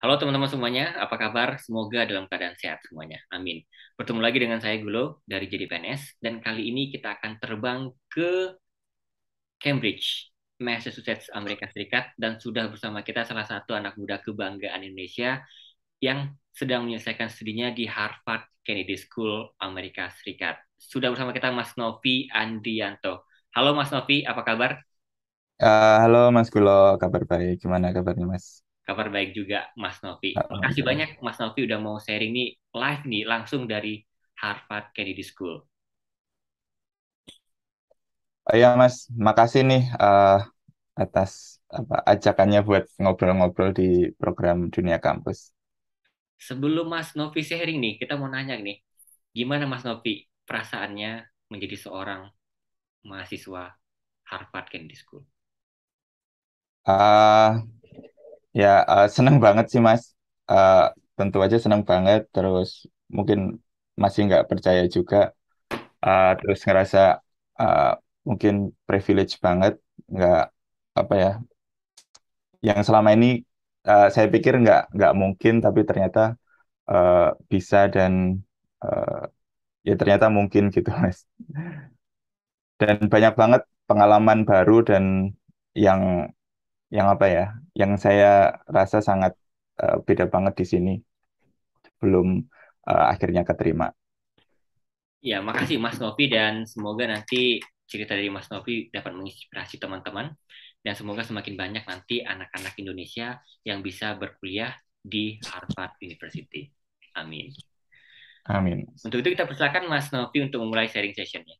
Halo teman-teman semuanya, apa kabar? Semoga dalam keadaan sehat semuanya. Amin. Bertemu lagi dengan saya Gulo dari Jadi PNS dan kali ini kita akan terbang ke Cambridge, Massachusetts, Amerika Serikat dan sudah bersama kita salah satu anak muda kebanggaan Indonesia yang sedang menyelesaikan studinya di Harvard Kennedy School, Amerika Serikat. Sudah bersama kita Mas Novi Andrianto. Halo Mas Novi, apa kabar? Uh, halo Mas Gulo, kabar baik. Gimana kabarnya Mas? Kabar baik juga Mas Novi. Ah, Terima kasih banyak Mas Novi udah mau sharing nih live nih langsung dari Harvard Kennedy School. Oh Iya Mas, makasih nih uh, atas apa ajakannya buat ngobrol-ngobrol di program Dunia Kampus. Sebelum Mas Novi sharing nih, kita mau nanya nih, gimana Mas Novi perasaannya menjadi seorang mahasiswa Harvard Kennedy School? Uh, Ya, uh, eh, senang banget sih Mas. Uh, tentu aja senang banget. Terus mungkin masih nggak percaya juga. Uh, terus ngerasa uh, mungkin privilege banget. Nggak apa ya. Yang selama ini uh, saya pikir nggak nggak mungkin, tapi ternyata uh, bisa dan uh, ya ternyata mungkin gitu Mas. Dan banyak banget pengalaman baru dan yang yang apa ya yang saya rasa sangat uh, beda banget di sini belum uh, akhirnya keterima. Ya makasih Mas Novi dan semoga nanti cerita dari Mas Novi dapat menginspirasi teman-teman dan semoga semakin banyak nanti anak-anak Indonesia yang bisa berkuliah di Harvard University. Amin. Amin. Untuk itu kita persilakan Mas Novi untuk memulai sharing sessionnya.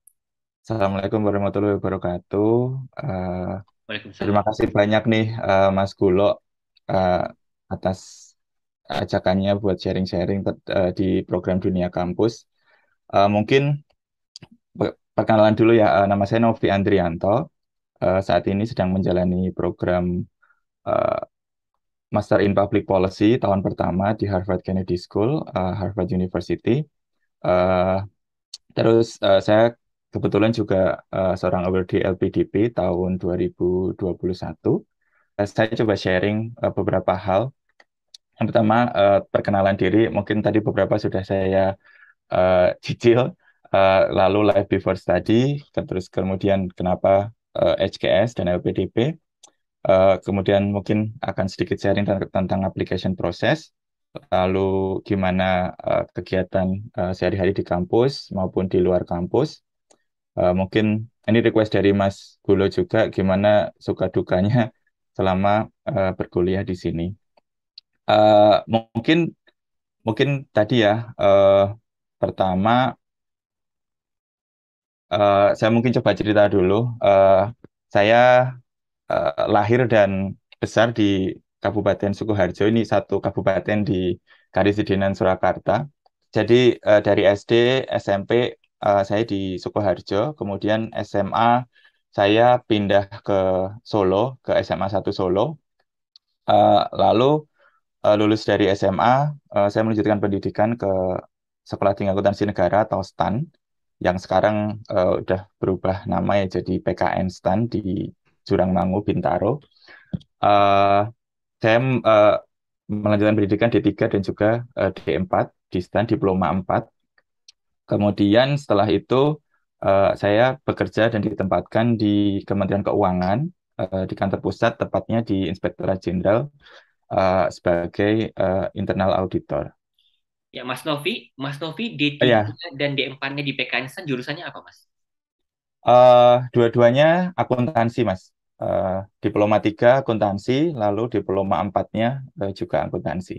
Assalamualaikum warahmatullahi wabarakatuh. Uh, Waalaikumsalam. Terima kasih banyak nih uh, Mas Gulo uh, atas ajakannya buat sharing-sharing uh, di program Dunia Kampus. Uh, mungkin perkenalan dulu ya, uh, nama saya Novi Andrianto. Uh, saat ini sedang menjalani program uh, Master in Public Policy tahun pertama di Harvard Kennedy School, uh, Harvard University. Uh, terus uh, saya kebetulan juga uh, seorang award di LPDP tahun 2021. Uh, eh, saya coba sharing uh, beberapa hal. Yang pertama, uh, perkenalan diri. Mungkin tadi beberapa sudah saya uh, cicil. Uh, lalu live before study, terus kemudian kenapa uh, HKS dan LPDP. Uh, kemudian mungkin akan sedikit sharing tentang application proses, lalu gimana uh, kegiatan uh, sehari-hari di kampus maupun di luar kampus uh, mungkin ini request dari Mas Gulo juga gimana suka dukanya selama uh, berkuliah di sini. Uh, mungkin mungkin tadi ya uh, pertama uh, saya mungkin coba cerita dulu. Uh, saya uh, lahir dan besar di Kabupaten Sukoharjo ini satu kabupaten di Karisidenan Surakarta. Jadi uh, dari SD, SMP, uh, saya di Sukoharjo, kemudian SMA saya pindah ke Solo, ke SMA 1 Solo. Uh, lalu uh, lulus dari SMA, uh, saya melanjutkan pendidikan ke Sekolah Tinggi Akuntansi Negara atau STAN yang sekarang uh, udah berubah nama ya jadi PKN STAN di Jurangmangu Bintaro. Uh, saya uh, melanjutkan pendidikan D3 dan juga uh, D4 di STAN Diploma 4 Kemudian setelah itu uh, saya bekerja dan ditempatkan di Kementerian Keuangan uh, di kantor pusat tepatnya di Inspektorat Jenderal uh, sebagai uh, internal auditor. Ya, Mas Novi, Mas Novi D3 ya. dan D4-nya di San jurusannya apa, Mas? Uh, dua-duanya akuntansi, Mas. Uh, diploma 3 akuntansi, lalu diploma 4-nya uh, juga akuntansi.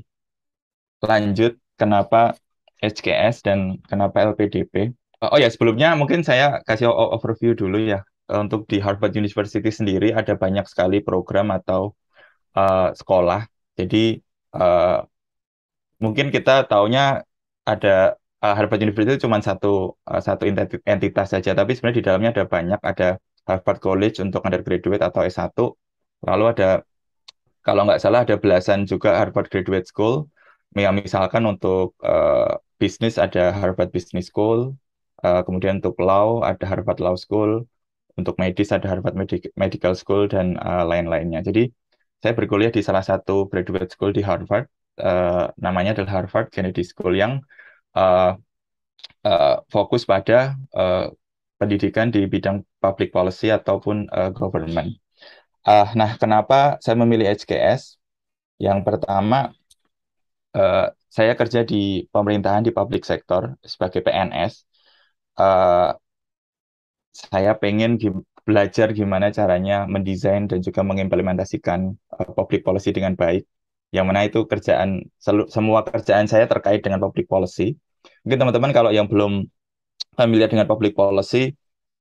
Lanjut, kenapa SKS dan kenapa LPDP. Oh ya, sebelumnya mungkin saya kasih overview dulu ya. Eh, untuk di Harvard University sendiri ada banyak sekali program atau uh, sekolah. Jadi uh, mungkin kita taunya ada uh, Harvard University cuma satu uh, satu entitas saja, tapi sebenarnya di dalamnya ada banyak, ada Harvard College untuk undergraduate atau S1, lalu ada kalau nggak salah ada belasan juga Harvard Graduate School, ya, misalkan untuk bisnis ada Harvard Business School, uh, kemudian untuk law ada Harvard Law School, untuk medis ada Harvard Medi Medical School dan uh, lain-lainnya. Jadi saya berkuliah di salah satu graduate school di Harvard, uh, namanya adalah Harvard Kennedy School yang uh, uh, fokus pada uh, pendidikan di bidang public policy ataupun uh, government. Uh, nah, kenapa saya memilih HKS? Yang pertama, uh, saya kerja di pemerintahan di public sector sebagai PNS. Uh, eh, saya pengen belajar gimana caranya mendesain dan juga mengimplementasikan uh, public policy dengan baik. Yang mana itu kerjaan semua kerjaan saya terkait dengan public policy. Mungkin teman-teman kalau yang belum familiar dengan public policy,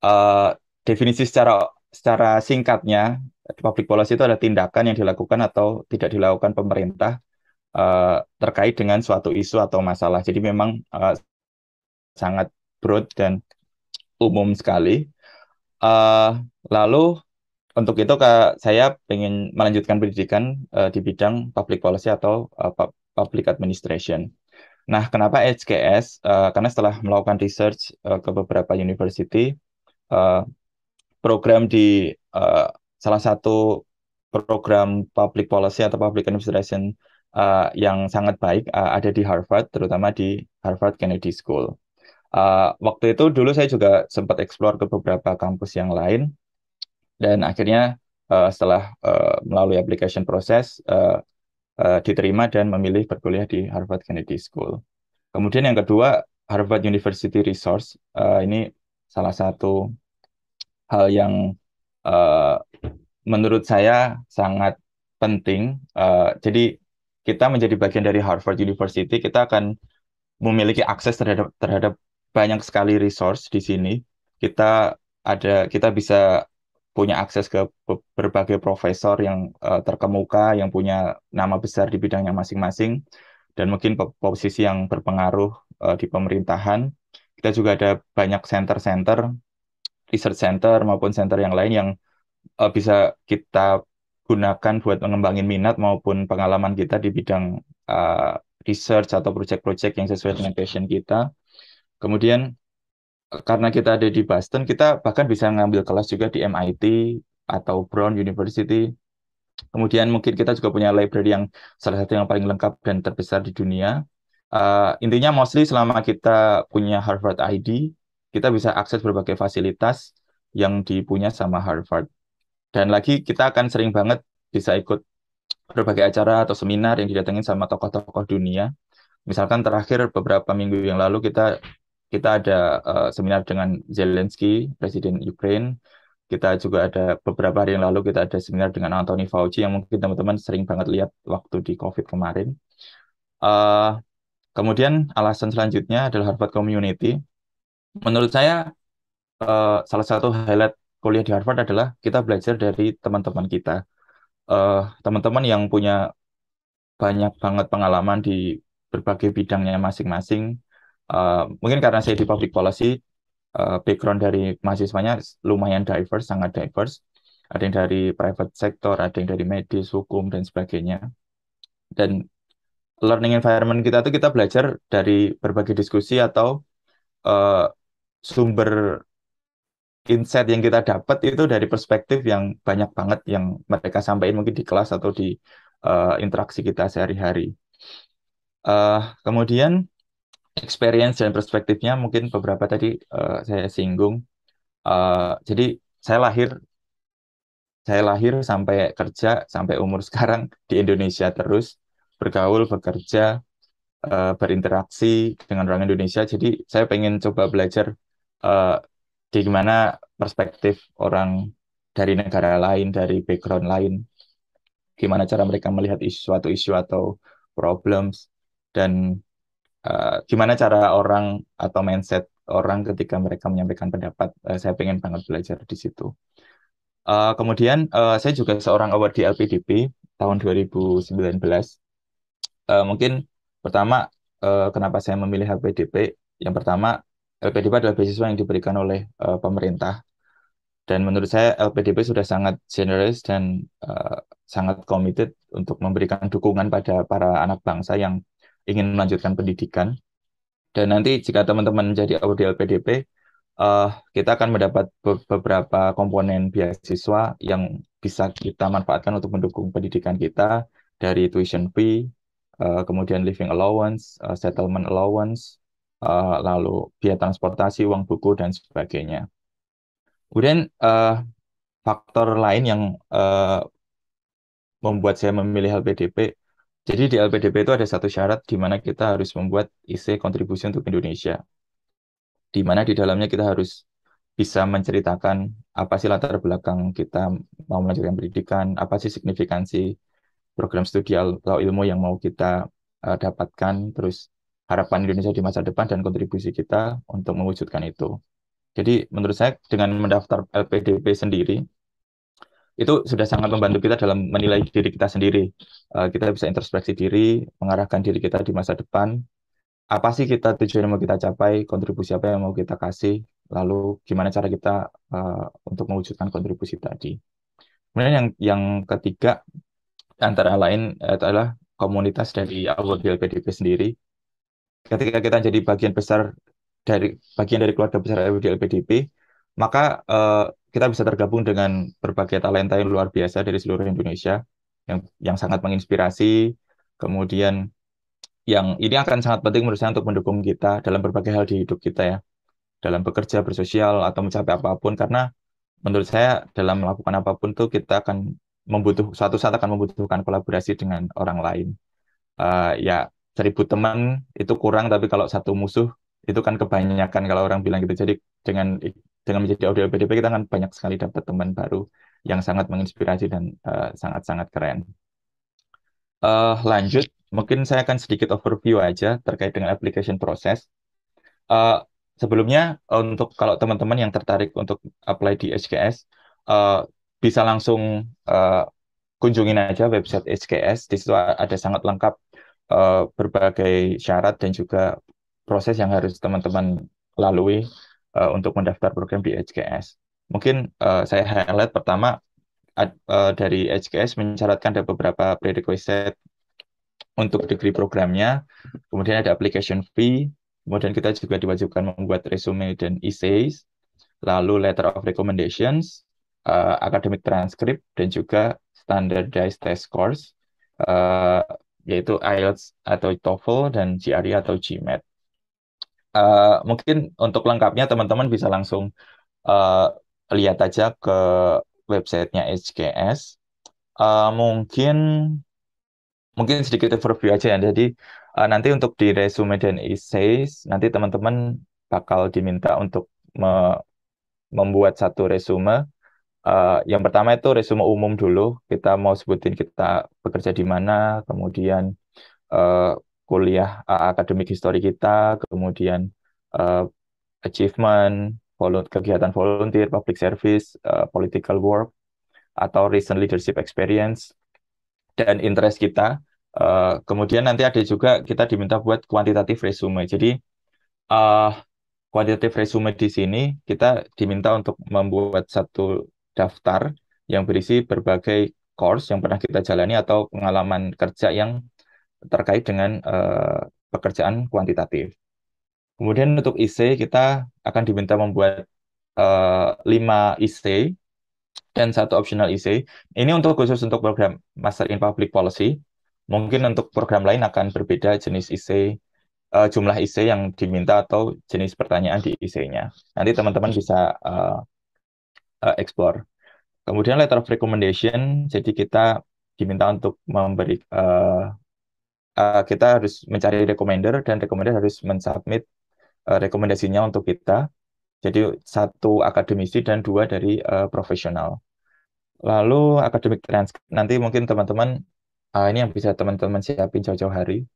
uh, definisi secara secara singkatnya public policy itu adalah tindakan yang dilakukan atau tidak dilakukan pemerintah Eh, terkait dengan suatu isu atau masalah. Jadi memang uh, sangat broad dan umum sekali. Uh, lalu untuk itu saya ingin melanjutkan pendidikan uh, di bidang public policy atau uh, public administration. Nah, kenapa HKS? Uh, karena setelah melakukan research uh, ke beberapa university, uh, program di uh, salah satu program public policy atau public administration uh, yang sangat baik uh, ada di Harvard, terutama di Harvard Kennedy School. Uh, waktu itu dulu saya juga sempat eksplor ke beberapa kampus yang lain, dan akhirnya uh, setelah uh, melalui application proses uh, uh, diterima dan memilih berkuliah di Harvard Kennedy School. Kemudian yang kedua Harvard University Resource uh, ini salah satu hal yang uh, menurut saya sangat penting. Uh, jadi kita menjadi bagian dari Harvard University, kita akan memiliki akses terhadap terhadap banyak sekali resource di sini. Kita ada kita bisa punya akses ke berbagai profesor yang uh, terkemuka, yang punya nama besar di bidangnya masing-masing, dan mungkin posisi yang berpengaruh uh, di pemerintahan. Kita juga ada banyak center-center, research center maupun center yang lain yang uh, bisa kita gunakan buat mengembangin minat maupun pengalaman kita di bidang uh, research atau project-project yang sesuai dengan passion kita. Kemudian eh, karena kita ada di Boston, kita bahkan bisa ngambil kelas juga di MIT atau Brown University. Kemudian mungkin kita juga punya library yang salah satu yang paling lengkap dan terbesar di dunia. Uh, intinya mostly selama kita punya Harvard ID, kita bisa akses berbagai fasilitas yang dipunya sama Harvard. Dan lagi kita akan sering banget bisa ikut berbagai acara atau seminar yang didatengin sama tokoh-tokoh dunia. Misalkan terakhir beberapa minggu yang lalu kita kita ada uh, seminar dengan Zelensky, Presiden Ukraine. Kita juga ada beberapa hari yang lalu kita ada seminar dengan Anthony Fauci yang mungkin teman-teman sering banget lihat waktu di COVID kemarin. Uh, kemudian alasan selanjutnya adalah Harvard Community. Menurut saya uh, salah satu highlight kuliah di Harvard adalah kita belajar dari teman-teman kita. teman eh, teman-teman yang punya banyak banget pengalaman di berbagai bidangnya masing-masing. Uh, mungkin karena saya di public policy, uh, background dari mahasiswanya lumayan diverse, sangat diverse. Ada yang dari private sector, ada yang dari medis, hukum, dan sebagainya. Dan learning environment kita itu kita belajar dari berbagai diskusi atau uh, sumber insight yang kita dapat itu dari perspektif yang banyak banget yang mereka sampaikan mungkin di kelas atau di uh, interaksi kita sehari-hari. Uh, kemudian experience dan perspektifnya mungkin beberapa tadi uh, saya singgung. Uh, jadi saya lahir saya lahir sampai kerja sampai umur sekarang di Indonesia terus bergaul bekerja uh, berinteraksi dengan orang Indonesia. Jadi saya pengen coba belajar uh, di gimana perspektif orang dari negara lain, dari background lain, gimana cara mereka melihat isu, suatu isu atau problems, dan uh, gimana cara orang atau mindset orang ketika mereka menyampaikan pendapat. Uh, saya pengen banget belajar di situ. Uh, kemudian uh, saya juga seorang award di LPDP tahun 2019. Uh, mungkin pertama uh, kenapa saya memilih LPDP Yang pertama LPDP adalah beasiswa yang diberikan oleh uh, pemerintah dan menurut saya LPDP sudah sangat generous dan uh, sangat committed untuk memberikan dukungan pada para anak bangsa yang ingin melanjutkan pendidikan dan nanti jika teman-teman menjadi audi LPDP uh, eh, kita akan mendapat be beberapa komponen beasiswa yang bisa kita manfaatkan untuk mendukung pendidikan kita dari tuition fee uh, kemudian living allowance uh, settlement allowance Eh, lalu biaya transportasi, uang buku, dan sebagainya. Kemudian uh, faktor lain yang uh, membuat saya memilih LPDP, jadi di LPDP itu ada satu syarat di mana kita harus membuat isi kontribusi untuk Indonesia, di mana di dalamnya kita harus bisa menceritakan apa sih latar belakang kita mau melanjutkan pendidikan, apa sih signifikansi program studi atau ilmu yang mau kita uh, dapatkan, terus harapan Indonesia di masa depan dan kontribusi kita untuk mewujudkan itu. Jadi menurut saya dengan mendaftar LPDP sendiri itu sudah sangat membantu kita dalam menilai diri kita sendiri. Uh, kita bisa introspeksi diri, mengarahkan diri kita di masa depan. Apa sih kita tujuan yang mau kita capai, kontribusi apa yang mau kita kasih, lalu gimana cara kita uh, untuk mewujudkan kontribusi tadi. Kemudian yang yang ketiga antara lain eh, adalah komunitas dari awal LPDP sendiri ketika kita jadi bagian besar dari bagian dari keluarga besar LPDP LPDP maka uh, kita bisa tergabung dengan berbagai talenta yang luar biasa dari seluruh Indonesia yang yang sangat menginspirasi kemudian yang ini akan sangat penting menurut saya untuk mendukung kita dalam berbagai hal di hidup kita ya dalam bekerja bersosial atau mencapai apapun karena menurut saya dalam melakukan apapun tuh kita akan membutuh suatu saat akan membutuhkan kolaborasi dengan orang lain uh, ya seribu teman itu kurang tapi kalau satu musuh itu kan kebanyakan kalau orang bilang gitu jadi dengan dengan menjadi audio BDP kita kan banyak sekali dapat teman baru yang sangat menginspirasi dan eh, sangat-sangat uh, keren uh, lanjut mungkin saya akan sedikit overview aja terkait dengan application process uh, sebelumnya untuk kalau teman-teman yang tertarik untuk apply di HKS uh, bisa langsung uh, kunjungin aja website HKS di situ ada sangat lengkap uh, berbagai syarat dan juga proses yang harus teman-teman lalui uh, untuk mendaftar program di HKS. Mungkin uh, saya highlight pertama ad, uh, dari HKS mencaratkan ada beberapa prerequisite untuk degree programnya, kemudian ada application fee, kemudian kita juga diwajibkan membuat resume dan essays, lalu letter of recommendations, uh, academic transcript, dan juga standardized test scores. Uh, yaitu IELTS atau TOEFL dan GRE atau GMAT. Uh, eh, mungkin untuk lengkapnya teman-teman bisa langsung uh, lihat aja ke websitenya HKS. Uh, eh, mungkin mungkin sedikit overview aja ya. Jadi uh, nanti untuk di resume dan essays nanti teman-teman bakal diminta untuk me membuat satu resume Eh, yang pertama itu resume umum dulu. Kita mau sebutin kita bekerja di mana, kemudian uh, kuliah uh, akademik histori kita, kemudian uh, achievement, volu kegiatan volunteer, public service, uh, political work, atau recent leadership experience, dan interest kita. Uh, kemudian nanti ada juga kita diminta buat kuantitatif resume. Jadi uh, kuantitatif resume di sini kita diminta untuk membuat satu daftar yang berisi berbagai course yang pernah kita jalani atau pengalaman kerja yang terkait dengan uh, pekerjaan kuantitatif. Kemudian untuk IC kita akan diminta membuat uh, 5 IC dan satu optional IC. Ini untuk khusus untuk program Master in Public Policy. Mungkin untuk program lain akan berbeda jenis IC, uh, eh, jumlah IC yang diminta atau jenis pertanyaan di IC-nya. Nanti teman-teman bisa uh, uh, explore. Kemudian letter of recommendation, jadi kita diminta untuk memberi uh, uh, kita harus mencari recommender dan recommender harus mensubmit uh, rekomendasinya untuk kita. Jadi satu akademisi dan dua dari uh, profesional. Lalu akademik transkrip nanti mungkin teman-teman uh, ini yang bisa teman-teman siapin jauh-jauh hari.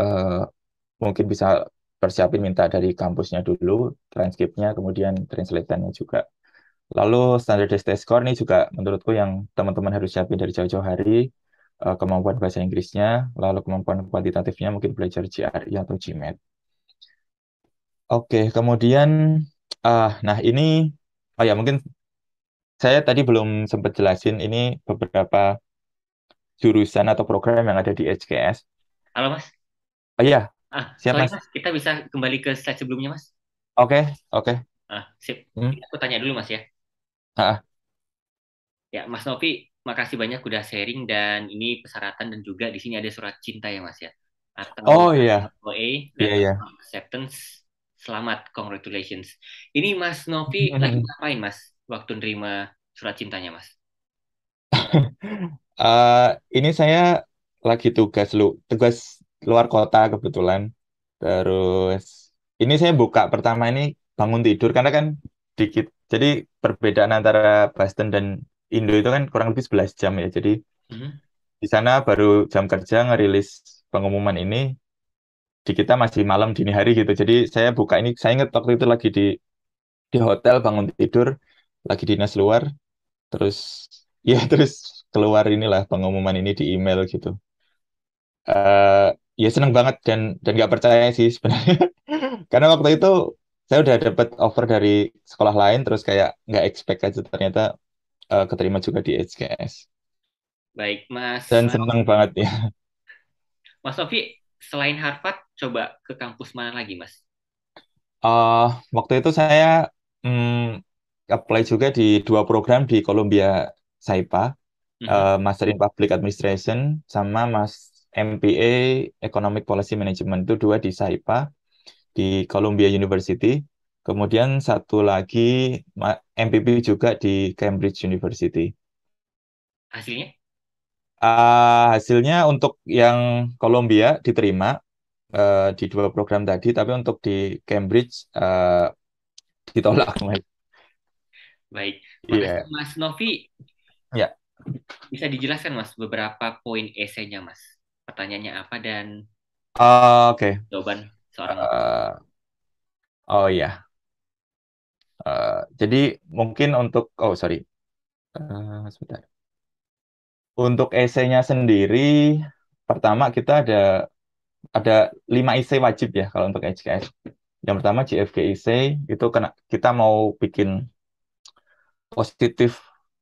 Uh, mungkin bisa persiapin minta dari kampusnya dulu transkripnya kemudian translatannya juga Lalu standardized test score ini juga menurutku yang teman-teman harus siapin dari jauh-jauh hari, uh, kemampuan bahasa Inggrisnya, lalu kemampuan kuantitatifnya mungkin belajar GRE atau GMAT. Oke, kemudian, uh, nah ini, oh ya mungkin saya tadi belum sempat jelasin ini beberapa jurusan atau program yang ada di HKS. Halo Mas. Oh iya, ah, siap sorry, mas. mas. Kita bisa kembali ke slide sebelumnya Mas. Oke, okay, oke. Okay. Ah, sip. Hmm. Aku tanya dulu Mas ya. Ah, Ya, Mas Novi, makasih banyak udah sharing dan ini persyaratan dan juga di sini ada surat cinta ya, Mas ya. Atau oh iya, OA e dan iya yeah. acceptance. Selamat, congratulations. Ini Mas Novi lagi ngapain, Mas? Waktu nerima surat cintanya, Mas. uh, ini saya lagi tugas lu, tugas luar kota kebetulan. Terus ini saya buka pertama ini bangun tidur karena kan dikit. Jadi perbedaan antara Boston dan Indo itu kan kurang lebih 11 jam ya. Jadi mm-hmm. di sana baru jam kerja ngerilis pengumuman ini di kita masih malam dini hari gitu. Jadi saya buka ini saya ingat waktu itu lagi di di hotel bangun tidur lagi dinas luar terus ya terus keluar inilah pengumuman ini di email gitu. Uh, ya seneng banget dan dan nggak percaya sih sebenarnya karena waktu itu saya udah dapat offer dari sekolah lain terus kayak nggak expect aja ternyata uh, keterima juga di HKS. Baik, Mas. Dan senang banget ya. Mas Sofi, selain Harvard, coba ke kampus mana lagi, Mas? Uh, waktu itu saya mm, apply juga di dua program di Columbia Saipa, hmm. uh, Master in Public Administration sama Mas MPA Economic Policy Management itu dua di Saipa di Columbia University, kemudian satu lagi MPP juga di Cambridge University. Hasilnya? Uh, hasilnya untuk yang Columbia diterima uh, di dua program tadi, tapi untuk di Cambridge uh, ditolak, Mas. Baik, iya. Mas, yeah. Mas Novi. Ya. Yeah. Bisa dijelaskan, Mas, beberapa poin esainya, Mas. Pertanyaannya apa dan uh, Oke. Okay. jawaban seorang uh, oh ya. uh, jadi mungkin untuk oh sorry uh, sebentar untuk esainya sendiri pertama kita ada ada lima IC wajib ya kalau untuk HKS yang pertama JFK essay itu kena kita mau bikin positif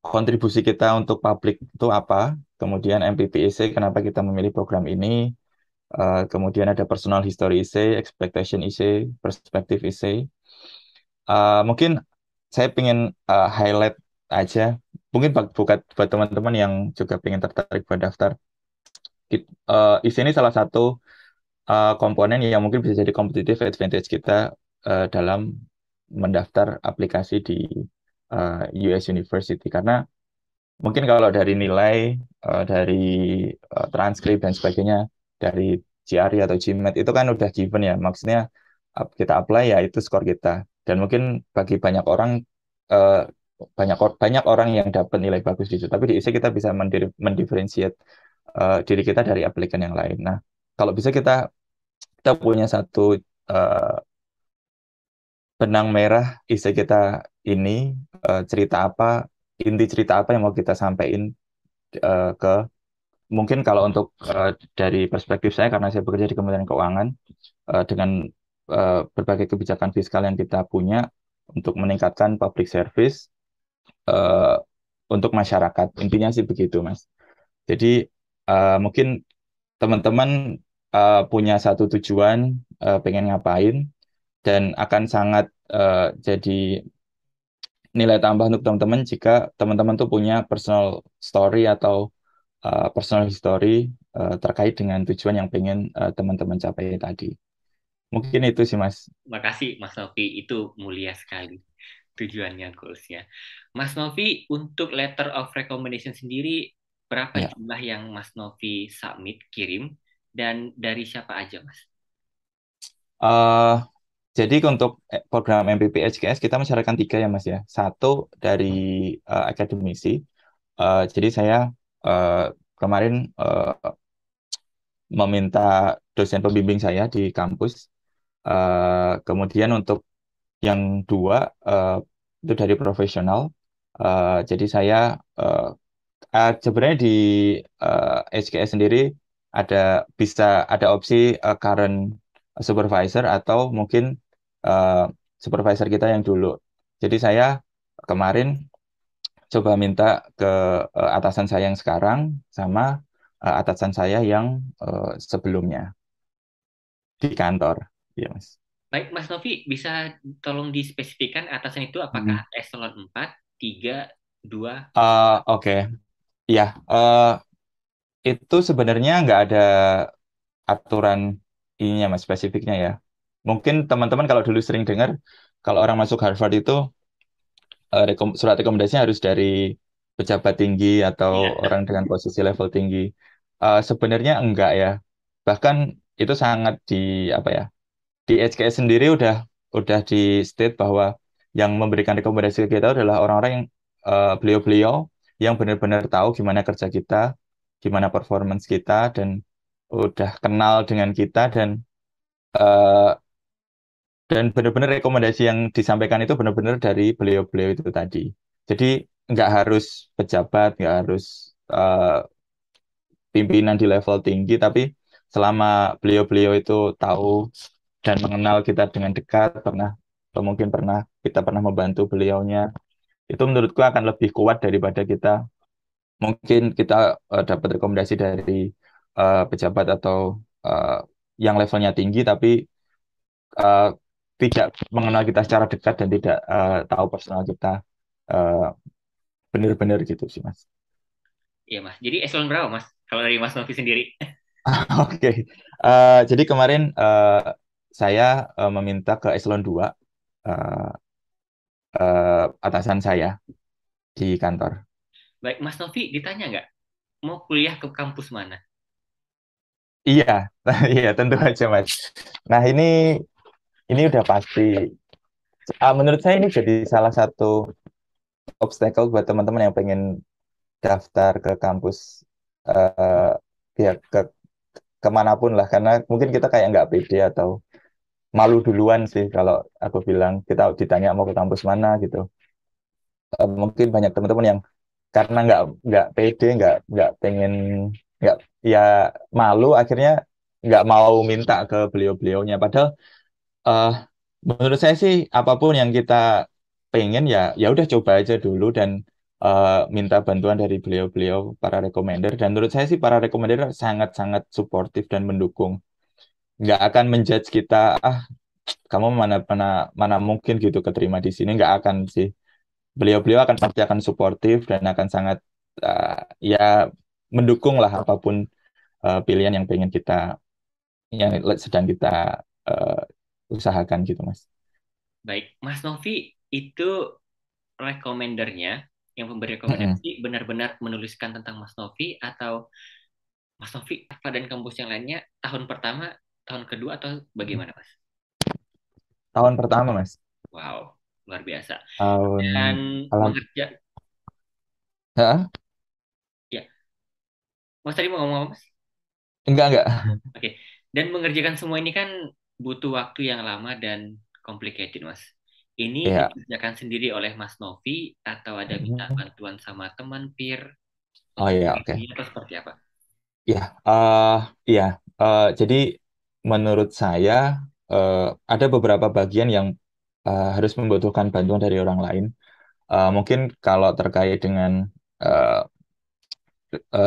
kontribusi kita untuk publik itu apa kemudian MPPEC kenapa kita memilih program ini Uh, kemudian ada personal history essay, expectation essay, perspective essay. Uh, mungkin saya ingin uh, eh, highlight aja, mungkin buat teman-teman yang juga ingin tertarik buat daftar. Uh, essay ini salah satu uh, komponen yang mungkin bisa jadi competitive advantage kita uh, dalam mendaftar aplikasi di uh, US University karena mungkin kalau dari nilai uh, dari uh, transkrip dan sebagainya dari GRE atau GMAT itu kan udah given ya maksudnya kita apply ya itu skor kita dan mungkin bagi banyak orang eh, banyak banyak orang yang dapat nilai bagus di situ tapi di IC kita bisa mendiferensiat eh, diri kita dari aplikan yang lain nah kalau bisa kita kita punya satu eh, benang merah IC kita ini cerita apa inti cerita apa yang mau kita sampaikan uh, ke mungkin kalau untuk uh, dari perspektif saya karena saya bekerja di Kementerian Keuangan uh, dengan uh, berbagai kebijakan fiskal yang kita punya untuk meningkatkan public service uh, untuk masyarakat intinya sih begitu mas jadi uh, mungkin teman-teman uh, punya satu tujuan uh, pengen ngapain dan akan sangat uh, jadi nilai tambah untuk teman-teman jika teman-teman tuh punya personal story atau Eh, personal history uh, terkait dengan tujuan yang pengen teman eh, teman-teman capai tadi. Mungkin itu sih Mas. Terima kasih Mas Novi, itu mulia sekali tujuannya goalsnya. Mas Novi untuk letter of recommendation sendiri berapa ya. jumlah yang Mas Novi submit kirim dan dari siapa aja Mas? Uh, jadi untuk program MPP HKS kita masyarakat tiga ya Mas ya. Satu dari uh, akademisi. Uh, jadi saya Eh, kemarin uh, meminta dosen pembimbing saya di kampus. Uh, kemudian untuk yang dua uh, itu dari profesional. Uh, jadi saya uh, uh, sebenarnya di uh, SKS sendiri ada bisa ada opsi uh, current supervisor atau mungkin uh, supervisor kita yang dulu. Jadi saya kemarin coba minta ke uh, atasan saya yang sekarang sama uh, atasan saya yang uh, sebelumnya di kantor. ya Mas. Baik, Mas Novi, bisa tolong dispesifikan atasan itu apakah hmm. eselon 4, 3, 2? Uh, Oke. Okay. Ya, uh, itu sebenarnya nggak ada aturan ininya, Mas, spesifiknya ya. Mungkin teman-teman kalau dulu sering dengar, kalau orang masuk Harvard itu Eh, rekom surat rekomendasinya harus dari pejabat tinggi atau yeah. orang dengan posisi level tinggi. Uh, sebenarnya enggak ya. Bahkan itu sangat di apa ya? Di HKS sendiri udah udah di state bahwa yang memberikan rekomendasi ke kita adalah orang-orang yang beliau eh, beliau-beliau yang benar-benar tahu gimana kerja kita, gimana performance kita dan udah kenal dengan kita dan uh, dan benar-benar rekomendasi yang disampaikan itu benar-benar dari beliau-beliau itu tadi. Jadi nggak harus pejabat, nggak harus uh, pimpinan di level tinggi, tapi selama beliau-beliau itu tahu dan mengenal kita dengan dekat, pernah atau mungkin pernah kita pernah membantu beliaunya, itu menurutku akan lebih kuat daripada kita mungkin kita uh, dapat rekomendasi dari uh, pejabat atau uh, yang levelnya tinggi, tapi uh, tidak mengenal kita secara dekat dan tidak uh, tahu personal kita uh, benar-benar gitu sih mas. Iya mas. Jadi eselon berapa mas? Kalau dari mas Novi sendiri? Oke. okay. Uh, eh, jadi kemarin uh, saya uh, meminta ke eselon dua uh, uh, atasan saya di kantor. Baik, Mas Novi ditanya nggak mau kuliah ke kampus mana? Iya, iya tentu aja mas. Nah ini ini udah pasti. Uh, menurut saya ini jadi salah satu obstacle buat teman-teman yang pengen daftar ke kampus uh, ya ke kemanapun lah karena mungkin kita kayak nggak pede atau malu duluan sih kalau aku bilang kita ditanya mau ke kampus mana gitu uh, mungkin banyak teman-teman yang karena nggak nggak pede nggak nggak pengen nggak ya malu akhirnya nggak mau minta ke beliau-beliaunya padahal uh, menurut saya sih apapun yang kita pengen ya ya udah coba aja dulu dan uh, minta bantuan dari beliau-beliau para rekomender dan menurut saya sih para rekomender sangat-sangat suportif dan mendukung nggak akan menjudge kita ah kamu mana mana mana mungkin gitu keterima di sini nggak akan sih beliau-beliau akan pasti akan suportif dan akan sangat uh, ya mendukung lah apapun uh, pilihan yang pengen kita yang sedang kita uh, usahakan gitu mas. Baik, Mas Novi itu rekomendernya yang memberi rekomendasi mm -hmm. benar-benar menuliskan tentang Mas Novi atau Mas Novi apa dan kampus yang lainnya tahun pertama, tahun kedua atau bagaimana Mas? Tahun pertama Mas. Wow, luar biasa. Tahun dan alam... mengerja. Ha? Ya. Mas tadi mau ngomong apa Mas? Enggak enggak. Oke. Okay. Dan mengerjakan semua ini kan butuh waktu yang lama dan complicated, Mas. Ini ya. dikerjakan sendiri oleh Mas Novi atau ada minta mm-hmm. bantuan sama teman peer? Oh iya, oke. Okay. Atau seperti apa? Ya, uh, ya. Uh, jadi menurut saya uh, ada beberapa bagian yang uh, harus membutuhkan bantuan dari orang lain. Uh, mungkin kalau terkait dengan uh,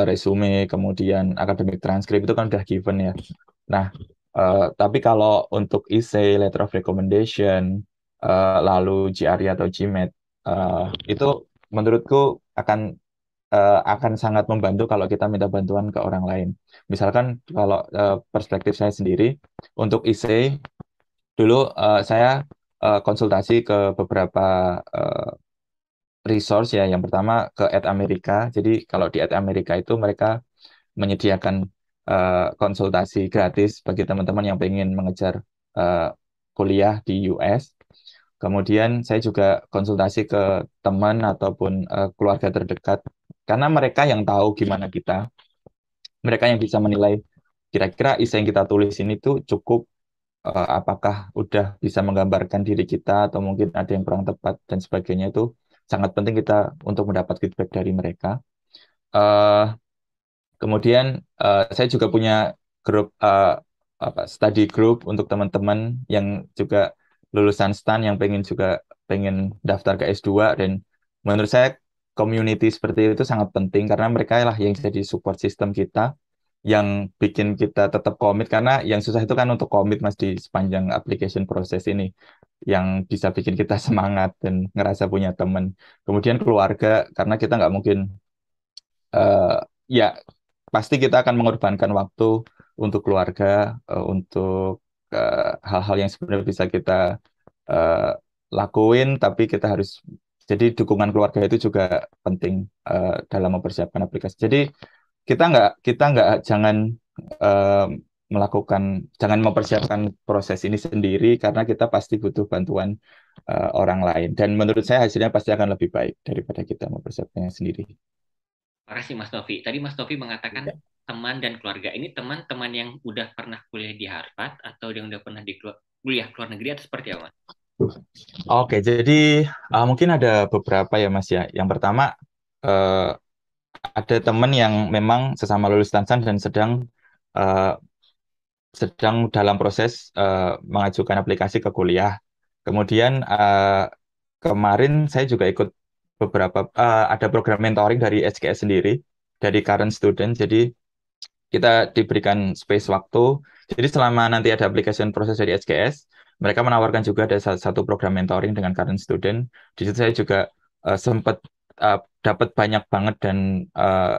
resume, kemudian akademik transkrip itu kan udah given ya. Nah, Eh, tapi kalau untuk essay, letter of recommendation, uh, lalu GRE atau GMAT, uh, eh, itu menurutku akan uh, akan sangat membantu kalau kita minta bantuan ke orang lain. Misalkan kalau uh, perspektif saya sendiri untuk IC dulu uh, saya uh, konsultasi ke beberapa uh, resource ya. Yang pertama ke Ed Amerika. Jadi kalau di Ed Amerika itu mereka menyediakan Eh, konsultasi gratis bagi teman-teman yang ingin mengejar uh, kuliah di US. Kemudian saya juga konsultasi ke teman ataupun uh, keluarga terdekat karena mereka yang tahu gimana kita. Mereka yang bisa menilai kira-kira isi yang kita tulis ini tuh cukup uh, apakah udah bisa menggambarkan diri kita atau mungkin ada yang kurang tepat dan sebagainya itu sangat penting kita untuk mendapat feedback dari mereka. Uh, Kemudian uh, saya juga punya grup uh, apa study group untuk teman-teman yang juga lulusan STAN yang pengen juga pengen daftar ke S2 dan menurut saya community seperti itu sangat penting karena mereka lah yang jadi support system kita yang bikin kita tetap komit karena yang susah itu kan untuk komit mas di sepanjang application proses ini yang bisa bikin kita semangat dan ngerasa punya teman kemudian keluarga karena kita nggak mungkin uh, ya pasti kita akan mengorbankan waktu untuk keluarga, uh, untuk eh, hal-hal uh, yang sebenarnya bisa kita uh, lakuin, tapi kita harus jadi dukungan keluarga itu juga penting uh, dalam mempersiapkan aplikasi. Jadi kita nggak kita nggak jangan uh, melakukan jangan mempersiapkan proses ini sendiri karena kita pasti butuh bantuan uh, orang lain dan menurut saya hasilnya pasti akan lebih baik daripada kita mempersiapkannya sendiri. Makasih Mas Novi. Tadi Mas Novi mengatakan ya. teman dan keluarga. Ini teman-teman yang udah pernah kuliah di Harvard atau yang udah pernah di kuliah luar negeri atau seperti apa? Oke, jadi uh, mungkin ada beberapa ya Mas ya. Yang pertama uh, ada teman yang memang sesama lulus Tansan dan sedang uh, sedang dalam proses uh, mengajukan aplikasi ke kuliah. Kemudian uh, kemarin saya juga ikut beberapa uh, ada program mentoring dari SKS sendiri dari current student jadi kita diberikan space waktu jadi selama nanti ada application proses dari SKS mereka menawarkan juga ada satu program mentoring dengan current student di situ saya juga uh, eh, sempat uh, eh, dapat banyak banget dan uh,